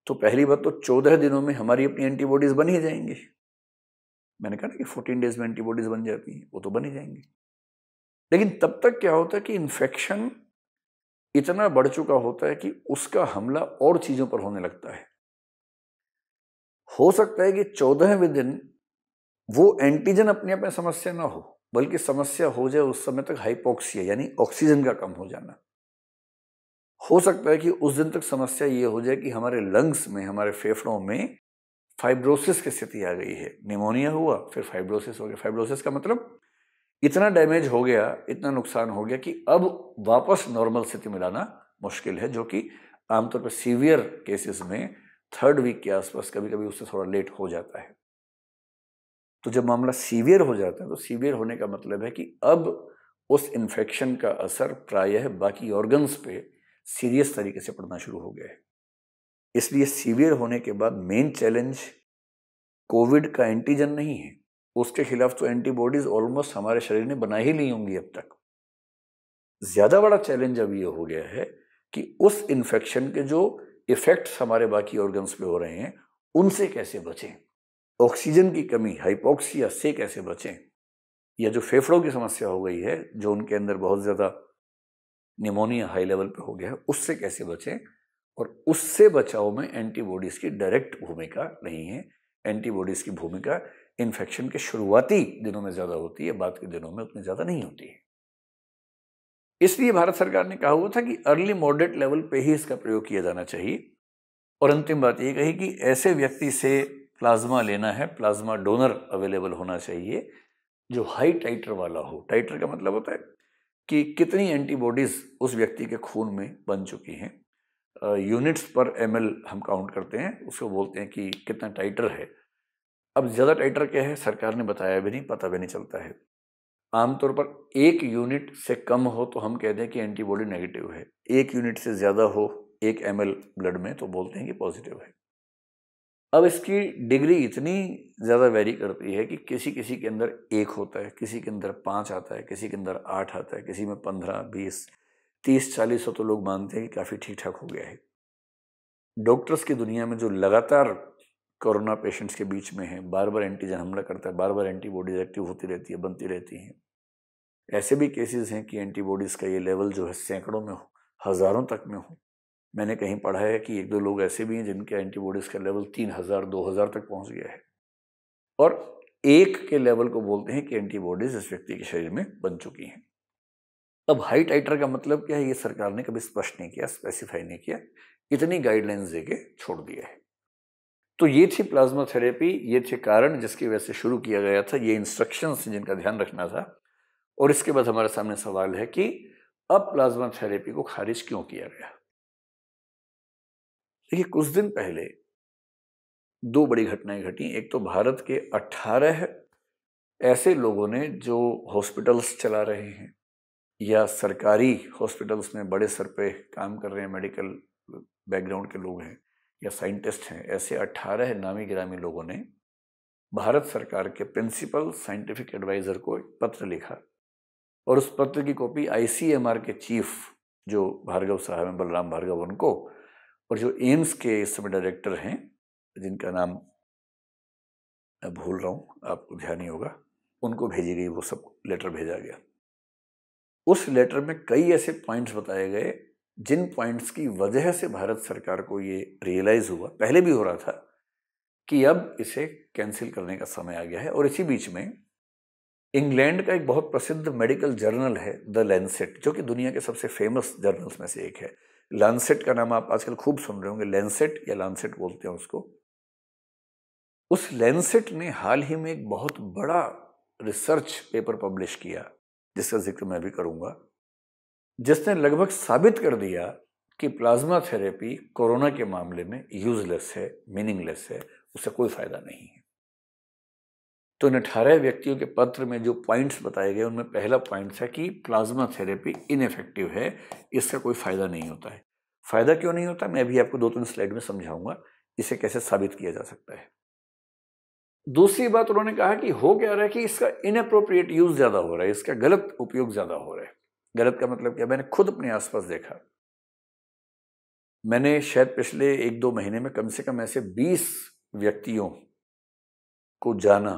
तो पहली बात तो 14 दिनों में हमारी अपनी एंटीबॉडीज़ बन ही जाएंगी मैंने कहा ना कि फोर्टीन डेज में एंटीबॉडीज़ बन जाती हैं वो तो बन ही जाएंगी लेकिन तब तक क्या होता है कि इन्फेक्शन इतना बढ़ चुका होता है कि उसका हमला और चीज़ों पर होने लगता है हो सकता है कि चौदहवें दिन वो एंटीजन अपने आप में समस्या ना हो बल्कि समस्या हो जाए उस समय तक हाइपोक्सिया यानी ऑक्सीजन का कम हो जाना हो सकता है कि उस दिन तक समस्या ये हो जाए कि हमारे लंग्स में हमारे फेफड़ों में फाइब्रोसिस की स्थिति आ गई है निमोनिया हुआ फिर फाइब्रोसिस हो गया फाइब्रोसिस का मतलब इतना डैमेज हो गया इतना नुकसान हो गया कि अब वापस नॉर्मल स्थिति में लाना मुश्किल है जो कि आमतौर पर सीवियर केसेस में थर्ड वीक के आसपास कभी कभी उससे थोड़ा लेट हो जाता है तो जब मामला सीवियर हो जाता है तो सीवियर होने का मतलब है कि अब उस इन्फेक्शन का असर प्रायः बाकी ऑर्गन्स पे सीरियस तरीके से पड़ना शुरू हो गया है इसलिए सीवियर होने के बाद मेन चैलेंज कोविड का एंटीजन नहीं है उसके खिलाफ तो एंटीबॉडीज ऑलमोस्ट हमारे शरीर ने बना ही ली होंगी अब तक ज़्यादा बड़ा चैलेंज अब यह हो गया है कि उस इन्फेक्शन के जो इफ़ेक्ट्स हमारे बाकी ऑर्गन्स पे हो रहे हैं उनसे कैसे बचें ऑक्सीजन की कमी हाइपोक्सिया से कैसे बचें या जो फेफड़ों की समस्या हो गई है जो उनके अंदर बहुत ज़्यादा निमोनिया हाई लेवल पे हो गया है उससे कैसे बचें और उससे बचाव में एंटीबॉडीज़ की डायरेक्ट भूमिका नहीं है एंटीबॉडीज़ की भूमिका इन्फेक्शन के शुरुआती दिनों में ज़्यादा होती है बाद के दिनों में उतनी ज़्यादा नहीं होती है इसलिए भारत सरकार ने कहा हुआ था कि अर्ली मॉडरेट लेवल पे ही इसका प्रयोग किया जाना चाहिए और अंतिम बात ये कही कि ऐसे व्यक्ति से प्लाज्मा लेना है प्लाज्मा डोनर अवेलेबल होना चाहिए जो हाई टाइटर वाला हो टाइटर का मतलब होता है कि कितनी एंटीबॉडीज़ उस व्यक्ति के खून में बन चुकी हैं यूनिट्स पर एम हम काउंट करते हैं उसको बोलते हैं कि कितना टाइटर है अब ज़्यादा टाइटर क्या है सरकार ने बताया भी नहीं पता भी नहीं चलता है आमतौर पर एक यूनिट से कम हो तो हम कहते हैं कि एंटीबॉडी नेगेटिव है एक यूनिट से ज़्यादा हो एक एम ब्लड में तो बोलते हैं कि पॉजिटिव है अब इसकी डिग्री इतनी ज़्यादा वेरी करती है कि किसी किसी के अंदर एक होता है किसी के अंदर पाँच आता है किसी के अंदर आठ आता है किसी में पंद्रह बीस तीस चालीस सौ तो लोग मानते हैं कि काफ़ी ठीक ठाक हो गया है डॉक्टर्स की दुनिया में जो लगातार कोरोना पेशेंट्स के बीच में है बार बार एंटीजन हमला करता है बार बार एंटीबॉडीज एक्टिव होती रहती है बनती रहती हैं ऐसे भी केसेस हैं कि एंटीबॉडीज़ का ये लेवल जो है सैकड़ों में हो हज़ारों तक में हो मैंने कहीं पढ़ा है कि एक दो लोग ऐसे भी हैं जिनके एंटीबॉडीज़ का लेवल तीन हज़ार दो हज़ार तक पहुंच गया है और एक के लेवल को बोलते हैं कि एंटीबॉडीज़ इस व्यक्ति के शरीर में बन चुकी हैं अब हाई टाइटर का मतलब क्या है ये सरकार ने कभी स्पष्ट नहीं किया स्पेसिफाई नहीं किया इतनी गाइडलाइंस देके छोड़ दिया है तो ये थी प्लाज्मा थेरेपी ये थे कारण जिसकी वजह से शुरू किया गया था ये इंस्ट्रक्शंस जिनका ध्यान रखना था और इसके बाद हमारे सामने सवाल है कि अब प्लाज्मा थेरेपी को खारिज क्यों किया गया देखिए कुछ दिन पहले दो बड़ी घटनाएं घटी एक तो भारत के 18 ऐसे लोगों ने जो हॉस्पिटल्स चला रहे हैं या सरकारी हॉस्पिटल्स में बड़े सर पे काम कर रहे हैं मेडिकल बैकग्राउंड के लोग हैं या साइंटिस्ट हैं ऐसे 18 नामी गिरामी लोगों ने भारत सरकार के प्रिंसिपल साइंटिफिक एडवाइज़र को एक पत्र लिखा और उस पत्र की कॉपी आईसीएमआर के चीफ जो भार्गव साहब हैं बलराम भार्गव उनको और जो एम्स के इस समय डायरेक्टर हैं जिनका नाम भूल रहा हूँ आपको ध्यान ही होगा उनको भेजी गई वो सब लेटर भेजा गया उस लेटर में कई ऐसे पॉइंट्स बताए गए जिन पॉइंट्स की वजह से भारत सरकार को ये रियलाइज़ हुआ पहले भी हो रहा था कि अब इसे कैंसिल करने का समय आ गया है और इसी बीच में इंग्लैंड का एक बहुत प्रसिद्ध मेडिकल जर्नल है द लैंसेट जो कि दुनिया के सबसे फेमस जर्नल्स में से एक है लानसेट का नाम आप आजकल खूब सुन रहे होंगे लैंसेट या लानसेट बोलते हैं उसको उस लैंसेट ने हाल ही में एक बहुत बड़ा रिसर्च पेपर पब्लिश किया जिसका जिक्र मैं भी करूँगा जिसने लगभग साबित कर दिया कि प्लाज्मा थेरेपी कोरोना के मामले में यूजलेस है मीनिंगलेस है उससे कोई फायदा नहीं है तो इन अठारह व्यक्तियों के पत्र में जो पॉइंट्स बताए गए उनमें पहला पॉइंट है कि प्लाज्मा थेरेपी इनफेक्टिव है इसका कोई फ़ायदा नहीं होता है फ़ायदा क्यों नहीं होता मैं अभी आपको दो तीन स्लाइड में समझाऊंगा इसे कैसे साबित किया जा सकता है दूसरी बात उन्होंने कहा कि हो क्या रहा है कि इसका इनअप्रोप्रिएट यूज़ ज़्यादा हो रहा है इसका गलत उपयोग ज़्यादा हो रहा है गलत का मतलब क्या मैंने खुद अपने आसपास देखा मैंने शायद पिछले एक दो महीने में कम से कम ऐसे बीस व्यक्तियों को जाना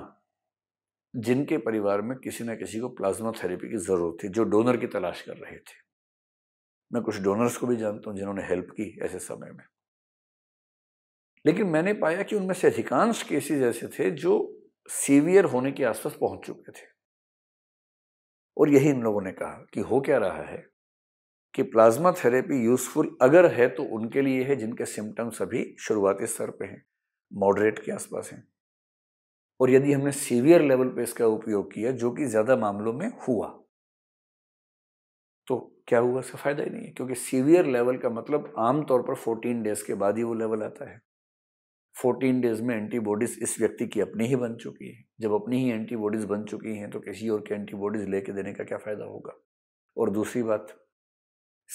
जिनके परिवार में किसी ना किसी को प्लाज्मा थेरेपी की ज़रूरत थी जो डोनर की तलाश कर रहे थे मैं कुछ डोनर्स को भी जानता हूँ जिन्होंने हेल्प की ऐसे समय में लेकिन मैंने पाया कि उनमें से अधिकांश केसेस ऐसे थे जो सीवियर होने के आसपास पहुंच चुके थे और यही इन लोगों ने कहा कि हो क्या रहा है कि प्लाज्मा थेरेपी यूज़फुल अगर है तो उनके लिए है जिनके सिम्टम्स अभी शुरुआती स्तर पे हैं मॉडरेट के आसपास हैं और यदि हमने सीवियर लेवल पे इसका उपयोग किया जो कि ज़्यादा मामलों में हुआ तो क्या हुआ इसका फ़ायदा ही नहीं है क्योंकि सीवियर लेवल का मतलब आमतौर पर 14 डेज के बाद ही वो लेवल आता है 14 डेज में एंटीबॉडीज़ इस व्यक्ति की अपनी ही बन चुकी है जब अपनी ही एंटीबॉडीज़ बन चुकी हैं तो किसी और के एंटीबॉडीज़ लेके देने का क्या फ़ायदा होगा और दूसरी बात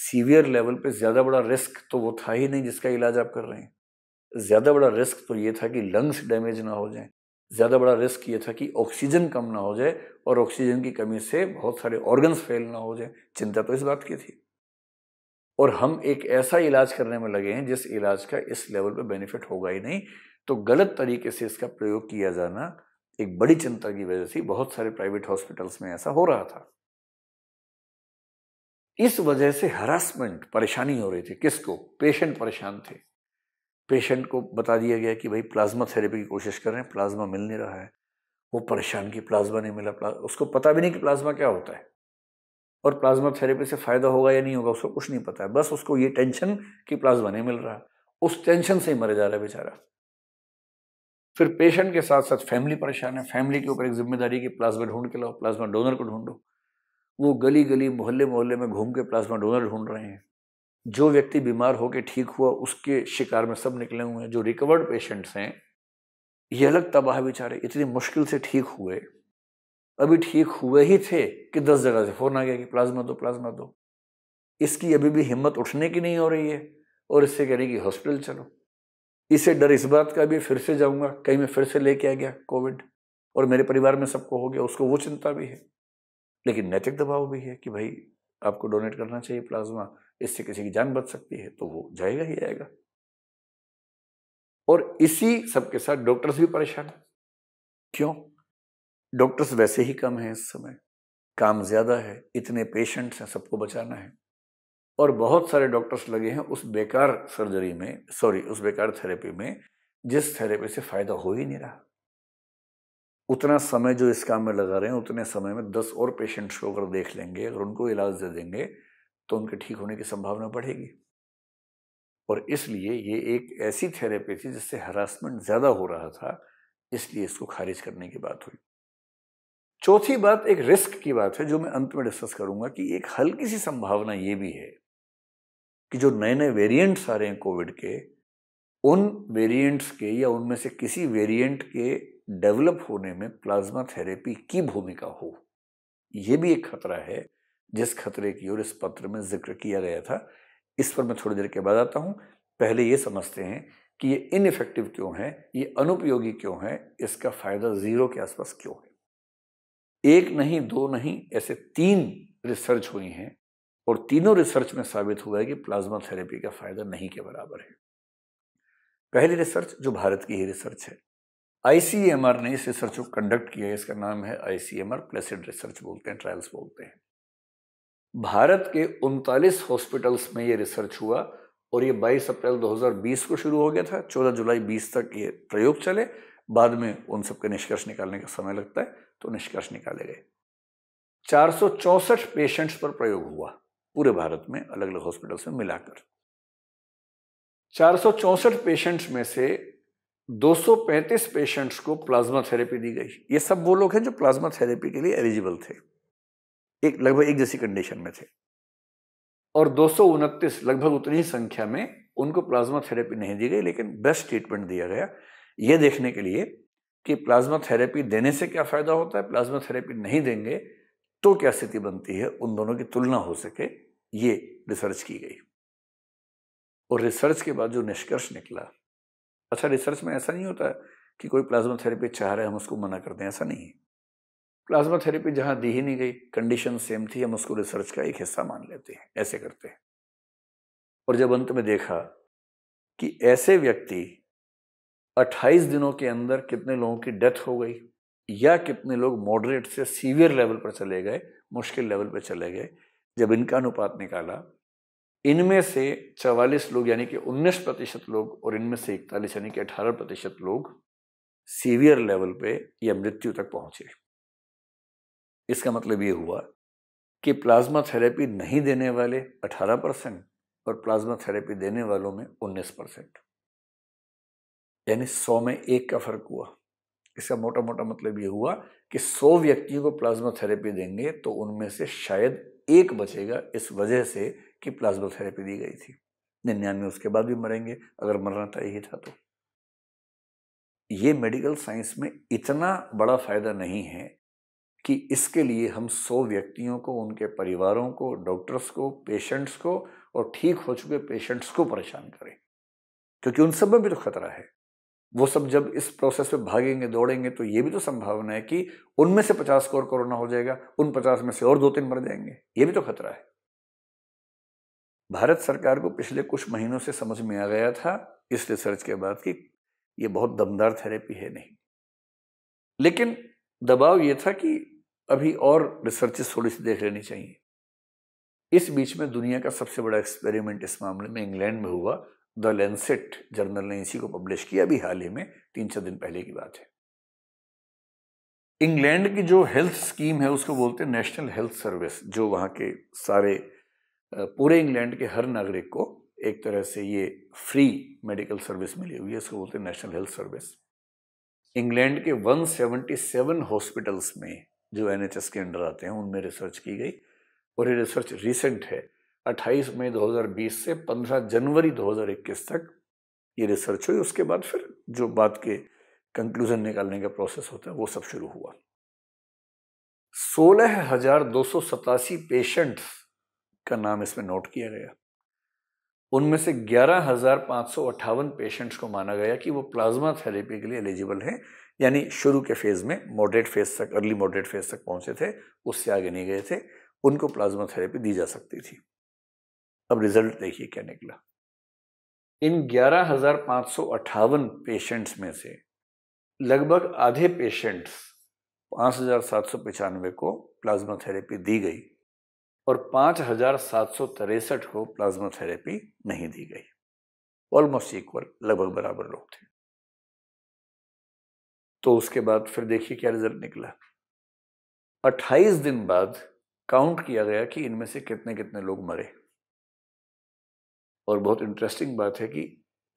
सीवियर लेवल पे ज़्यादा बड़ा रिस्क तो वो था ही नहीं जिसका इलाज आप कर रहे हैं ज़्यादा बड़ा रिस्क तो ये था कि लंग्स डैमेज ना हो जाए ज़्यादा बड़ा रिस्क ये था कि ऑक्सीजन कम ना हो जाए और ऑक्सीजन की कमी से बहुत सारे ऑर्गन्स फेल ना हो जाए चिंता तो इस बात की थी और हम एक ऐसा इलाज करने में लगे हैं जिस इलाज का इस लेवल पर बेनिफिट होगा ही नहीं तो गलत तरीके से इसका प्रयोग किया जाना एक बड़ी चिंता की वजह से बहुत सारे प्राइवेट हॉस्पिटल्स में ऐसा हो रहा था इस वजह से हरासमेंट परेशानी हो रही थी किसको पेशेंट परेशान थे पेशेंट को बता दिया गया कि भाई प्लाज्मा थेरेपी की कोशिश कर रहे हैं प्लाज्मा मिल नहीं रहा है वो परेशान कि प्लाज्मा नहीं मिला उसको पता भी नहीं कि प्लाज्मा क्या होता है और प्लाज्मा थेरेपी से फ़ायदा होगा या नहीं होगा उसको कुछ नहीं पता है बस उसको ये टेंशन कि प्लाज्मा नहीं मिल रहा उस टेंशन से ही मर जा रहा है बेचारा फिर पेशेंट के साथ साथ फैमिली परेशान है फैमिली के ऊपर एक जिम्मेदारी कि प्लाज्मा ढूंढ के लाओ प्लाज्मा डोनर को ढूंढो वो गली गली मोहल्ले मोहल्ले में घूम के प्लाज्मा डोनर ढूंढ रहे हैं जो व्यक्ति बीमार होकर ठीक हुआ उसके शिकार में सब निकले हुए हैं जो रिकवर्ड पेशेंट्स हैं ये अलग तबाह बेचारे इतनी मुश्किल से ठीक हुए अभी ठीक हुए ही थे कि दस जगह से फ़ोन आ गया कि प्लाज्मा दो प्लाज्मा दो इसकी अभी भी हिम्मत उठने की नहीं हो रही है और इससे कह रही कि हॉस्पिटल चलो इसे डर इस बात का भी फिर से जाऊंगा कहीं मैं फिर से लेके आ गया कोविड और मेरे परिवार में सबको हो गया उसको वो चिंता भी है लेकिन नैतिक दबाव भी है कि भाई आपको डोनेट करना चाहिए प्लाज्मा इससे किसी की जान बच सकती है तो वो जाएगा ही जाएगा और इसी सबके साथ डॉक्टर्स भी परेशान क्यों डॉक्टर्स वैसे ही कम हैं इस समय काम ज़्यादा है इतने पेशेंट्स हैं सबको बचाना है और बहुत सारे डॉक्टर्स लगे हैं उस बेकार सर्जरी में सॉरी उस बेकार थेरेपी में जिस थेरेपी से फ़ायदा हो ही नहीं रहा उतना समय जो इस काम में लगा रहे हैं उतने समय में दस और पेशेंट्स को अगर देख लेंगे अगर उनको इलाज दे देंगे तो उनके ठीक होने की संभावना बढ़ेगी और इसलिए ये एक ऐसी थेरेपी थी जिससे हरासमेंट ज़्यादा हो रहा था इसलिए इसको खारिज करने की बात हुई चौथी बात एक रिस्क की बात है जो मैं अंत में डिस्कस करूंगा कि एक हल्की सी संभावना ये भी है कि जो नए नए वेरिएंट्स आ रहे हैं कोविड के उन वेरिएंट्स के या उनमें से किसी वेरिएंट के डेवलप होने में प्लाज्मा थेरेपी की भूमिका हो यह भी एक खतरा है जिस खतरे की ओर इस पत्र में जिक्र किया गया था इस पर मैं थोड़ी देर के बाद आता हूँ पहले ये समझते हैं कि ये इनफेक्टिव क्यों है ये अनुपयोगी क्यों है इसका फ़ायदा ज़ीरो के आसपास क्यों है एक नहीं दो नहीं ऐसे तीन रिसर्च हुई हैं और तीनों रिसर्च में साबित हुआ है कि प्लाज्मा थेरेपी का फायदा नहीं के बराबर है पहली रिसर्च जो भारत की ही रिसर्च है आईसीएमआर ने इस रिसर्च को कंडक्ट किया है इसका नाम है आईसीएमआर प्लेसिड रिसर्च बोलते हैं ट्रायल्स बोलते हैं भारत के उनतालीस हॉस्पिटल्स में ये रिसर्च हुआ और ये 22 अप्रैल 2020 को शुरू हो गया था 14 जुलाई 20 तक ये प्रयोग चले बाद में उन सबके निष्कर्ष निकालने का समय लगता है तो निष्कर्ष निकाले गए चार पेशेंट्स पर प्रयोग हुआ पूरे भारत में अलग अलग हॉस्पिटल में मिलाकर चार पेशेंट्स में से 235 पेशेंट्स को प्लाज्मा थेरेपी दी गई ये सब वो लोग हैं जो प्लाज्मा थेरेपी के लिए एलिजिबल थे एक लगभग एक जैसी कंडीशन में थे और दो लगभग उतनी ही संख्या में उनको प्लाज्मा थेरेपी नहीं दी गई लेकिन बेस्ट ट्रीटमेंट दिया गया ये देखने के लिए कि प्लाज्मा थेरेपी देने से क्या फ़ायदा होता है प्लाज्मा थेरेपी नहीं देंगे तो क्या स्थिति बनती है उन दोनों की तुलना हो सके ये रिसर्च की गई और रिसर्च के बाद जो निष्कर्ष निकला अच्छा रिसर्च में ऐसा नहीं होता कि कोई प्लाज्मा थेरेपी चाह रहे हम उसको मना कर दें ऐसा नहीं प्लाज्मा थेरेपी जहाँ दी ही नहीं गई कंडीशन सेम थी हम उसको रिसर्च का एक हिस्सा मान लेते हैं ऐसे करते हैं और जब अंत में देखा कि ऐसे व्यक्ति अट्ठाईस दिनों के अंदर कितने लोगों की डेथ हो गई या कितने लोग मॉडरेट से सीवियर लेवल पर चले गए मुश्किल लेवल पर चले गए जब इनका अनुपात निकाला इनमें से 44 लोग यानी कि 19 प्रतिशत लोग और इनमें से इकतालीस यानी कि 18 प्रतिशत लोग सीवियर लेवल पे या मृत्यु तक पहुंचे इसका मतलब ये हुआ कि प्लाज्मा थेरेपी नहीं देने वाले 18 परसेंट और प्लाज्मा थेरेपी देने वालों में 19 परसेंट यानी सौ में एक का फर्क हुआ इसका मोटा मोटा मतलब ये हुआ कि सौ व्यक्तियों को प्लाज्मा थेरेपी देंगे तो उनमें से शायद एक बचेगा इस वजह से कि प्लाज्मा थेरेपी दी गई थी निन्यानवे उसके बाद भी मरेंगे अगर मरना तय ही था तो ये मेडिकल साइंस में इतना बड़ा फ़ायदा नहीं है कि इसके लिए हम सौ व्यक्तियों को उनके परिवारों को डॉक्टर्स को पेशेंट्स को और ठीक हो चुके पेशेंट्स को परेशान करें क्योंकि उन सब में भी तो खतरा है वो सब जब इस प्रोसेस में भागेंगे दौड़ेंगे तो ये भी तो संभावना है कि उनमें से पचास को और कोरोना हो जाएगा उन पचास में से और दो तीन मर जाएंगे ये भी तो खतरा है भारत सरकार को पिछले कुछ महीनों से समझ में आ गया था इस रिसर्च के बाद कि ये बहुत दमदार थेरेपी है नहीं लेकिन दबाव ये था कि अभी और रिसर्चेस थोड़ी सी देख लेनी चाहिए इस बीच में दुनिया का सबसे बड़ा एक्सपेरिमेंट इस मामले में इंग्लैंड में हुआ द लेंसेट जर्नल ने इसी को पब्लिश किया अभी हाल ही में तीन चार दिन पहले की बात है इंग्लैंड की जो हेल्थ स्कीम है उसको बोलते हैं नेशनल हेल्थ सर्विस जो वहाँ के सारे पूरे इंग्लैंड के हर नागरिक को एक तरह से ये फ्री मेडिकल सर्विस मिली हुई है इसको बोलते हैं नेशनल हेल्थ सर्विस इंग्लैंड के 177 हॉस्पिटल्स में जो एनएचएस के अंडर आते हैं उनमें रिसर्च की गई और ये रिसर्च रिसेंट है 28 मई 2020 से 15 जनवरी 2021 तक ये रिसर्च हुई उसके बाद फिर जो बात के कंक्लूजन निकालने का प्रोसेस होता है वो सब शुरू हुआ सोलह हजार दो सौ सतासी पेशेंट्स का नाम इसमें नोट किया गया उनमें से ग्यारह हजार पाँच सौ अट्ठावन पेशेंट्स को माना गया कि वो प्लाज्मा थेरेपी के लिए एलिजिबल हैं यानी शुरू के फेज़ में मॉडरेट फेज़ तक अर्ली मॉडरेट फेज़ तक पहुंचे थे उससे आगे नहीं गए थे उनको प्लाज्मा थेरेपी दी जा सकती थी अब रिजल्ट देखिए क्या निकला इन ग्यारह हजार सौ अट्ठावन पेशेंट्स में से लगभग आधे पेशेंट्स पाँच हजार सात सौ पचानवे को प्लाज्मा थेरेपी दी गई और पाँच हजार सात सौ तिरसठ को प्लाज्मा थेरेपी नहीं दी गई ऑलमोस्ट इक्वल लगभग बराबर लोग थे तो उसके बाद फिर देखिए क्या रिजल्ट निकला 28 दिन बाद काउंट किया गया कि इनमें से कितने कितने लोग मरे और बहुत इंटरेस्टिंग बात है कि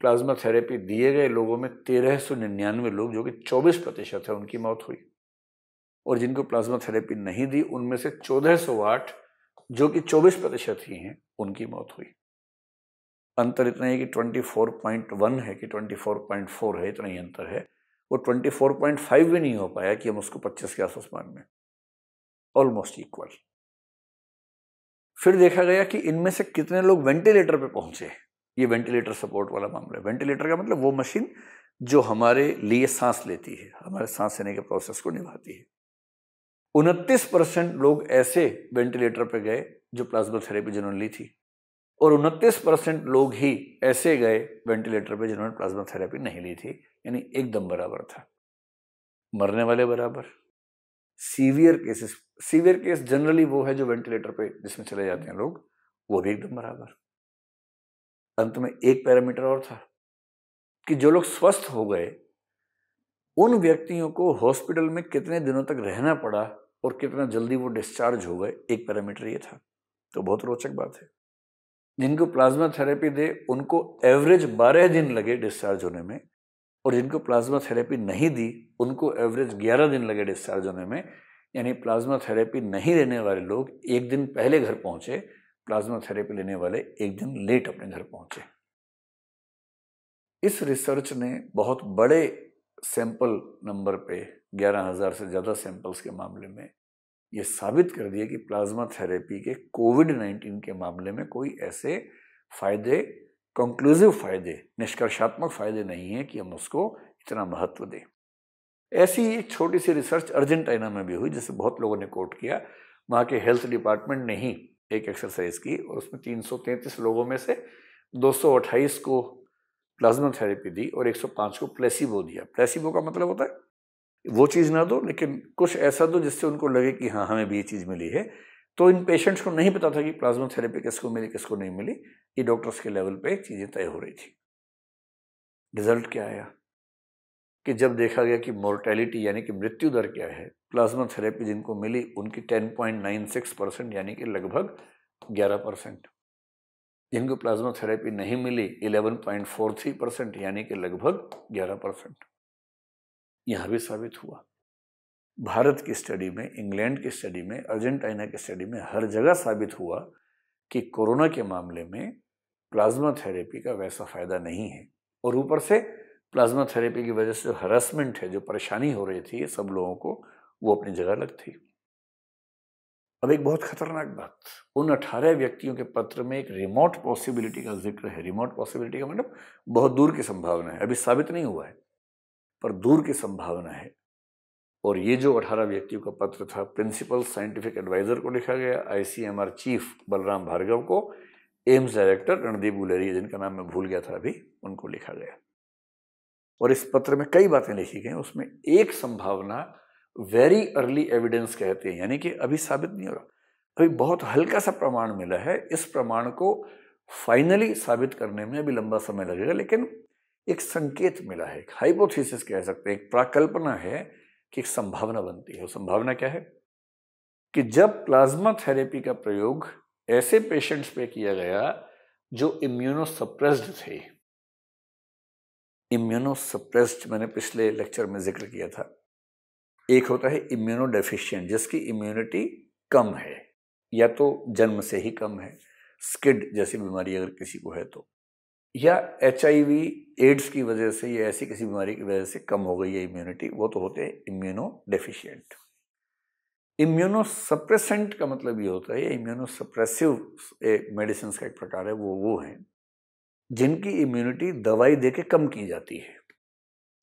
प्लाज्मा थेरेपी दिए गए लोगों में तेरह सौ निन्यानवे लोग जो कि चौबीस प्रतिशत है उनकी मौत हुई और जिनको प्लाज्मा थेरेपी नहीं दी उनमें से चौदह सौ आठ जो कि चौबीस प्रतिशत ही हैं उनकी मौत हुई अंतर इतना ही कि ट्वेंटी फोर पॉइंट वन है कि ट्वेंटी फोर पॉइंट फोर है इतना ही अंतर है वो ट्वेंटी फोर पॉइंट फाइव भी नहीं हो पाया कि हम उसको पच्चीस के आसपास मान में ऑलमोस्ट इक्वल फिर देखा गया कि इनमें से कितने लोग वेंटिलेटर पे पहुंचे ये वेंटिलेटर सपोर्ट वाला मामला है वेंटिलेटर का मतलब वो मशीन जो हमारे लिए सांस लेती है हमारे सांस लेने के प्रोसेस को निभाती है उनतीस परसेंट लोग ऐसे वेंटिलेटर पे गए जो प्लाज्मा थेरेपी जिन्होंने ली थी और उनतीस परसेंट लोग ही ऐसे गए वेंटिलेटर पे जिन्होंने प्लाज्मा थेरेपी नहीं ली थी यानी एकदम बराबर था मरने वाले बराबर severe cases severe case generally वो है जो वेंटिलेटर पे जिसमें चले जाते हैं लोग वो भी एकदम बराबर अंत में एक पैरामीटर और था कि जो लोग स्वस्थ हो गए उन व्यक्तियों को हॉस्पिटल में कितने दिनों तक रहना पड़ा और कितना जल्दी वो डिस्चार्ज हो गए एक पैरामीटर ये था तो बहुत रोचक बात है जिनको प्लाज्मा थेरेपी दे उनको एवरेज बारह दिन लगे डिस्चार्ज होने में और जिनको प्लाज्मा थेरेपी नहीं दी उनको एवरेज ग्यारह दिन लगे डिस्चार्ज होने में यानी प्लाज्मा थेरेपी नहीं लेने वाले लोग एक दिन पहले घर पहुंचे प्लाज्मा थेरेपी लेने वाले एक दिन लेट अपने घर पहुंचे इस रिसर्च ने बहुत बड़े सैंपल नंबर पे 11,000 से ज़्यादा सैंपल्स के मामले में ये साबित कर दिया कि प्लाज्मा थेरेपी के कोविड 19 के मामले में कोई ऐसे फ़ायदे कंक्लूसिव फ़ायदे निष्कर्षात्मक फ़ायदे नहीं हैं कि हम उसको इतना महत्व दें ऐसी एक छोटी सी रिसर्च अर्जेंटाइना में भी हुई जिसे बहुत लोगों ने कोट किया वहाँ के हेल्थ डिपार्टमेंट ने ही एक एक्सरसाइज की और उसमें 333 लोगों में से 228 को प्लाज्मा थेरेपी दी और 105 को प्लेसिबो दिया प्लेसिबो का मतलब होता है वो चीज़ ना दो लेकिन कुछ ऐसा दो जिससे उनको लगे कि हाँ हमें भी ये चीज़ मिली है तो इन पेशेंट्स को नहीं पता था कि प्लाज्मा थेरेपी किसको मिली किसको नहीं मिली ये डॉक्टर्स के लेवल पे चीज़ें तय हो रही थी रिजल्ट क्या आया कि जब देखा गया कि मोर्टेलिटी यानी कि मृत्यु दर क्या है प्लाज्मा थेरेपी जिनको मिली उनकी 10.96 परसेंट यानी कि लगभग 11 परसेंट जिनको प्लाज्मा थेरेपी नहीं मिली 11.43 परसेंट यानी कि लगभग 11 परसेंट यहाँ भी साबित हुआ भारत की स्टडी में इंग्लैंड की स्टडी में अर्जेंटाइना की स्टडी में हर जगह साबित हुआ कि कोरोना के मामले में प्लाज्मा थेरेपी का वैसा फ़ायदा नहीं है और ऊपर से प्लाज्मा थेरेपी की वजह से जो हरासमेंट है जो परेशानी हो रही थी सब लोगों को वो अपनी जगह लगती अब एक बहुत खतरनाक बात उन अठारह व्यक्तियों के पत्र में एक रिमोट पॉसिबिलिटी का जिक्र है रिमोट पॉसिबिलिटी का मतलब बहुत दूर की संभावना है अभी साबित नहीं हुआ है पर दूर की संभावना है और ये जो अठारह व्यक्तियों का पत्र था प्रिंसिपल साइंटिफिक एडवाइजर को लिखा गया आईसीएमआर चीफ बलराम भार्गव को एम्स डायरेक्टर रणदीप गुलेरिया जिनका नाम मैं भूल गया था अभी उनको लिखा गया और इस पत्र में कई बातें लिखी गई उसमें एक संभावना वेरी अर्ली एविडेंस कहते हैं यानी कि अभी साबित नहीं हो रहा अभी बहुत हल्का सा प्रमाण मिला है इस प्रमाण को फाइनली साबित करने में अभी लंबा समय लगेगा लेकिन एक संकेत मिला है एक हाइपोथीसिस कह सकते हैं एक प्राकल्पना है कि एक संभावना बनती है वो संभावना क्या है कि जब प्लाज्मा थेरेपी का प्रयोग ऐसे पेशेंट्स पे किया गया जो इम्यूनोसप्रेस्ड थे सप्रेस्ड मैंने पिछले लेक्चर में जिक्र किया था एक होता है इम्यूनो डेफिशिएंट जिसकी इम्यूनिटी कम है या तो जन्म से ही कम है स्किड जैसी बीमारी अगर किसी को है तो या एच एड्स की वजह से या ऐसी किसी बीमारी की वजह से कम हो गई है इम्यूनिटी वो तो होते हैं इम्यूनो डेफिशिएंट सप्रेसेंट का मतलब ये होता है इम्यूनो सप्रेसिव मेडिसिन का एक प्रकार है वो वो हैं जिनकी इम्यूनिटी दवाई देके कम की जाती है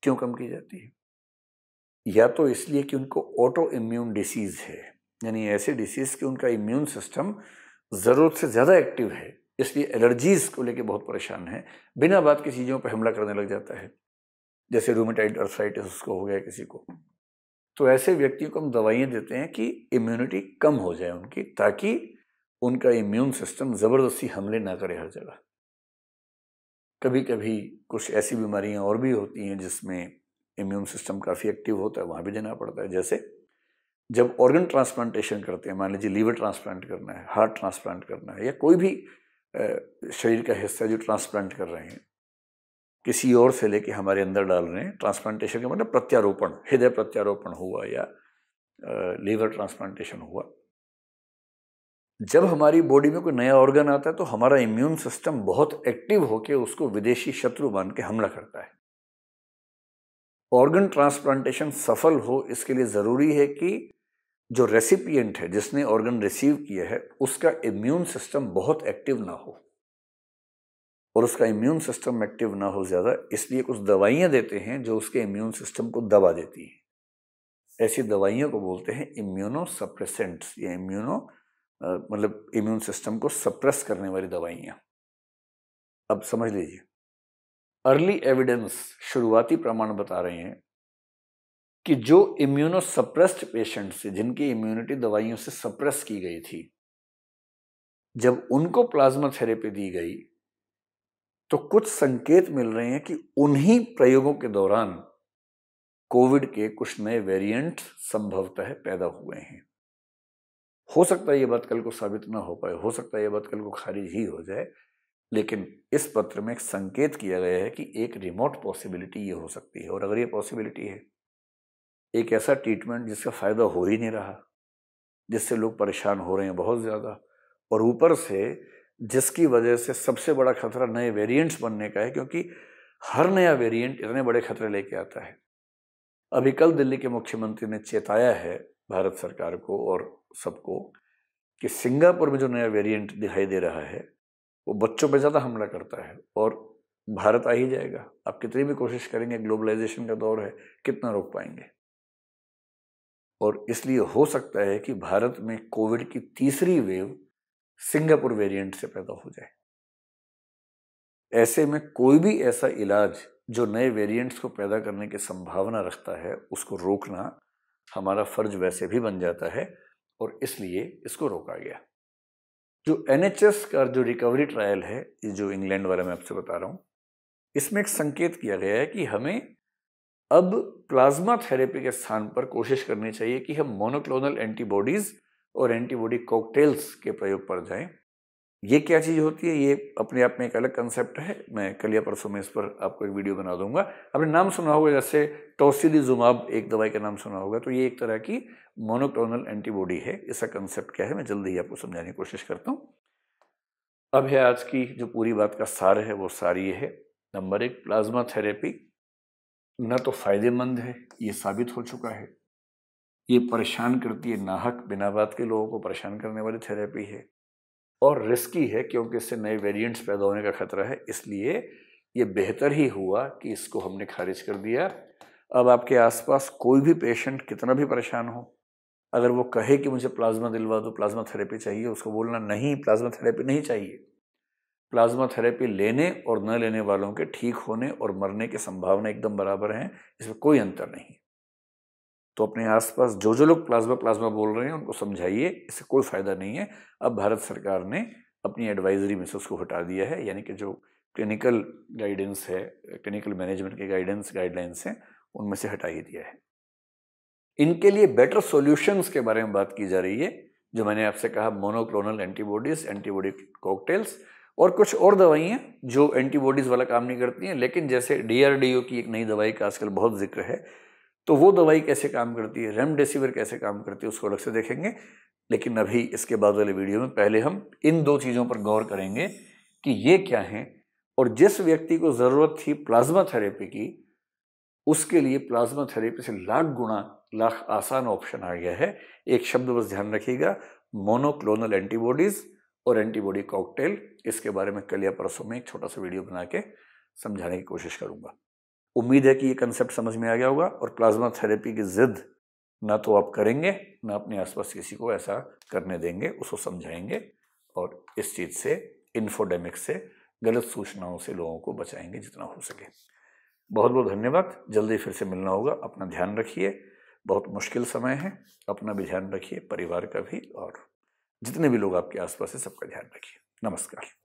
क्यों कम की जाती है या तो इसलिए कि उनको ऑटो इम्यून डिसीज़ है यानी ऐसे डिसीज़ कि उनका इम्यून सिस्टम ज़रूरत से ज़्यादा एक्टिव है इसलिए एलर्जीज़ को लेके बहुत परेशान है बिना बात की चीज़ों पर हमला करने लग जाता है जैसे रूमेटाइड अर्थराइटिस उसको हो गया किसी को तो ऐसे व्यक्तियों को हम दवाइयाँ देते हैं कि इम्यूनिटी कम हो जाए उनकी ताकि उनका इम्यून सिस्टम ज़बरदस्ती हमले ना करे हर जगह कभी कभी कुछ ऐसी बीमारियां और भी होती हैं जिसमें इम्यून सिस्टम काफ़ी एक्टिव होता है वहाँ भी देना पड़ता है जैसे जब ऑर्गन ट्रांसप्लांटेशन करते हैं मान लीजिए लीवर ट्रांसप्लांट करना है हार्ट ट्रांसप्लांट करना है या कोई भी शरीर का हिस्सा जो ट्रांसप्लांट कर रहे हैं किसी और से लेके हमारे अंदर डाल रहे हैं ट्रांसप्लांटेशन का मतलब प्रत्यारोपण हृदय प्रत्यारोपण हुआ या लीवर ट्रांसप्लांटेशन हुआ जब हमारी बॉडी में कोई नया ऑर्गन आता है तो हमारा इम्यून सिस्टम बहुत एक्टिव होकर उसको विदेशी शत्रु बन के हमला करता है ऑर्गन ट्रांसप्लांटेशन सफल हो इसके लिए ज़रूरी है कि जो रेसिपियंट है जिसने ऑर्गन रिसीव किया है उसका इम्यून सिस्टम बहुत एक्टिव ना हो और उसका इम्यून सिस्टम एक्टिव ना हो ज़्यादा इसलिए कुछ दवाइयाँ देते हैं जो उसके इम्यून सिस्टम को दबा देती हैं ऐसी दवाइयों को बोलते हैं इम्यूनो सप्रेसेंट्स या इम्यूनो मतलब इम्यून सिस्टम को सप्रेस करने वाली दवाइयाँ अब समझ लीजिए अर्ली एविडेंस शुरुआती प्रमाण बता रहे हैं कि जो इम्यूनो सप्रेस्ड पेशेंट्स जिनकी इम्यूनिटी दवाइयों से सप्रेस की गई थी जब उनको प्लाज्मा थेरेपी दी गई तो कुछ संकेत मिल रहे हैं कि उन्हीं प्रयोगों के दौरान कोविड के कुछ नए वेरिएंट संभवतः पैदा हुए हैं हो सकता है ये बात कल को साबित ना हो पाए हो सकता है ये बात कल को खारिज ही हो जाए लेकिन इस पत्र में एक संकेत किया गया है कि एक रिमोट पॉसिबिलिटी ये हो सकती है और अगर ये पॉसिबिलिटी है एक ऐसा ट्रीटमेंट जिसका फ़ायदा हो ही नहीं रहा जिससे लोग परेशान हो रहे हैं बहुत ज़्यादा और ऊपर से जिसकी वजह से सबसे बड़ा खतरा नए वेरिएंट्स बनने का है क्योंकि हर नया वेरिएंट इतने बड़े खतरे लेके आता है अभी कल दिल्ली के मुख्यमंत्री ने चेताया है भारत सरकार को और सबको कि सिंगापुर में जो नया वेरिएंट दिखाई दे रहा है वो बच्चों पे ज़्यादा हमला करता है और भारत आ ही जाएगा आप कितनी भी कोशिश करेंगे ग्लोबलाइजेशन का दौर है कितना रोक पाएंगे और इसलिए हो सकता है कि भारत में कोविड की तीसरी वेव सिंगापुर वेरिएंट से पैदा हो जाए ऐसे में कोई भी ऐसा इलाज जो नए वेरिएंट्स को पैदा करने की संभावना रखता है उसको रोकना हमारा फर्ज वैसे भी बन जाता है और इसलिए इसको रोका गया जो एन का जो रिकवरी ट्रायल है ये जो इंग्लैंड वाला मैं आपसे बता रहा हूँ इसमें एक संकेत किया गया है कि हमें अब प्लाज्मा थेरेपी के स्थान पर कोशिश करनी चाहिए कि हम मोनोक्लोनल एंटीबॉडीज़ और एंटीबॉडी कॉकटेल्स के प्रयोग पर जाएं ये क्या चीज़ होती है ये अपने आप में एक अलग कंसेप्ट है मैं कल या परसों में इस पर आपको एक वीडियो बना दूंगा आपने नाम सुना होगा जैसे जुमाब एक दवाई का नाम सुना होगा तो ये एक तरह की मोनोक्लोनल एंटीबॉडी है इसका कंसेप्ट क्या है मैं जल्दी ही आपको समझाने की कोशिश करता हूँ अब है आज की जो पूरी बात का सार है वो सार ये है नंबर एक प्लाज्मा थेरेपी न तो फ़ायदेमंद है ये साबित हो चुका है ये परेशान करती है नाहक बिना बात के लोगों को परेशान करने वाली थेरेपी है और रिस्की है क्योंकि इससे नए वेरिएंट्स पैदा होने का खतरा है इसलिए ये बेहतर ही हुआ कि इसको हमने खारिज कर दिया अब आपके आसपास कोई भी पेशेंट कितना भी परेशान हो अगर वो कहे कि मुझे प्लाज्मा दिलवा दो प्लाज्मा थेरेपी चाहिए उसको बोलना नहीं प्लाज्मा थेरेपी नहीं चाहिए प्लाज्मा थेरेपी लेने और न लेने वालों के ठीक होने और मरने की संभावना एकदम बराबर हैं इसमें कोई अंतर नहीं तो अपने आसपास जो जो लोग प्लाज्मा प्लाज्मा बोल रहे हैं उनको समझाइए इससे कोई फ़ायदा नहीं है अब भारत सरकार ने अपनी एडवाइजरी में से उसको हटा दिया है यानी कि जो क्लिनिकल गाइडेंस है क्लिनिकल मैनेजमेंट के गाइडेंस गाइडलाइंस हैं उनमें से हटा ही दिया है इनके लिए बेटर सॉल्यूशंस के बारे में बात की जा रही है जो मैंने आपसे कहा मोनोक्लोनल एंटीबॉडीज़ एंटीबॉडी कॉकटेल्स और कुछ और दवाइयाँ जो एंटीबॉडीज़ वाला काम नहीं करती हैं लेकिन जैसे डी की एक नई दवाई का आजकल बहुत जिक्र है तो वो दवाई कैसे काम करती है रेमडेसिविर कैसे काम करती है उसको अलग से देखेंगे लेकिन अभी इसके बाद वाले वीडियो में पहले हम इन दो चीज़ों पर गौर करेंगे कि ये क्या है और जिस व्यक्ति को ज़रूरत थी प्लाज्मा थेरेपी की उसके लिए प्लाज्मा थेरेपी से लाख गुणा लाख आसान ऑप्शन आ गया है एक शब्द बस ध्यान रखिएगा मोनोक्लोनल एंटीबॉडीज़ और एंटीबॉडी कॉकटेल इसके बारे में कल या परसों में एक छोटा सा वीडियो बना के समझाने की कोशिश करूँगा उम्मीद है कि ये कंसेप्ट समझ में आ गया होगा और प्लाज्मा थेरेपी की ज़िद ना तो आप करेंगे ना अपने आसपास किसी को ऐसा करने देंगे उसको समझाएंगे और इस चीज़ से इन्फोडेमिक से गलत सूचनाओं से लोगों को बचाएंगे जितना हो सके बहुत बहुत धन्यवाद जल्दी फिर से मिलना होगा अपना ध्यान रखिए बहुत मुश्किल समय है अपना भी ध्यान रखिए परिवार का भी और जितने भी लोग आपके आसपास है सबका ध्यान रखिए नमस्कार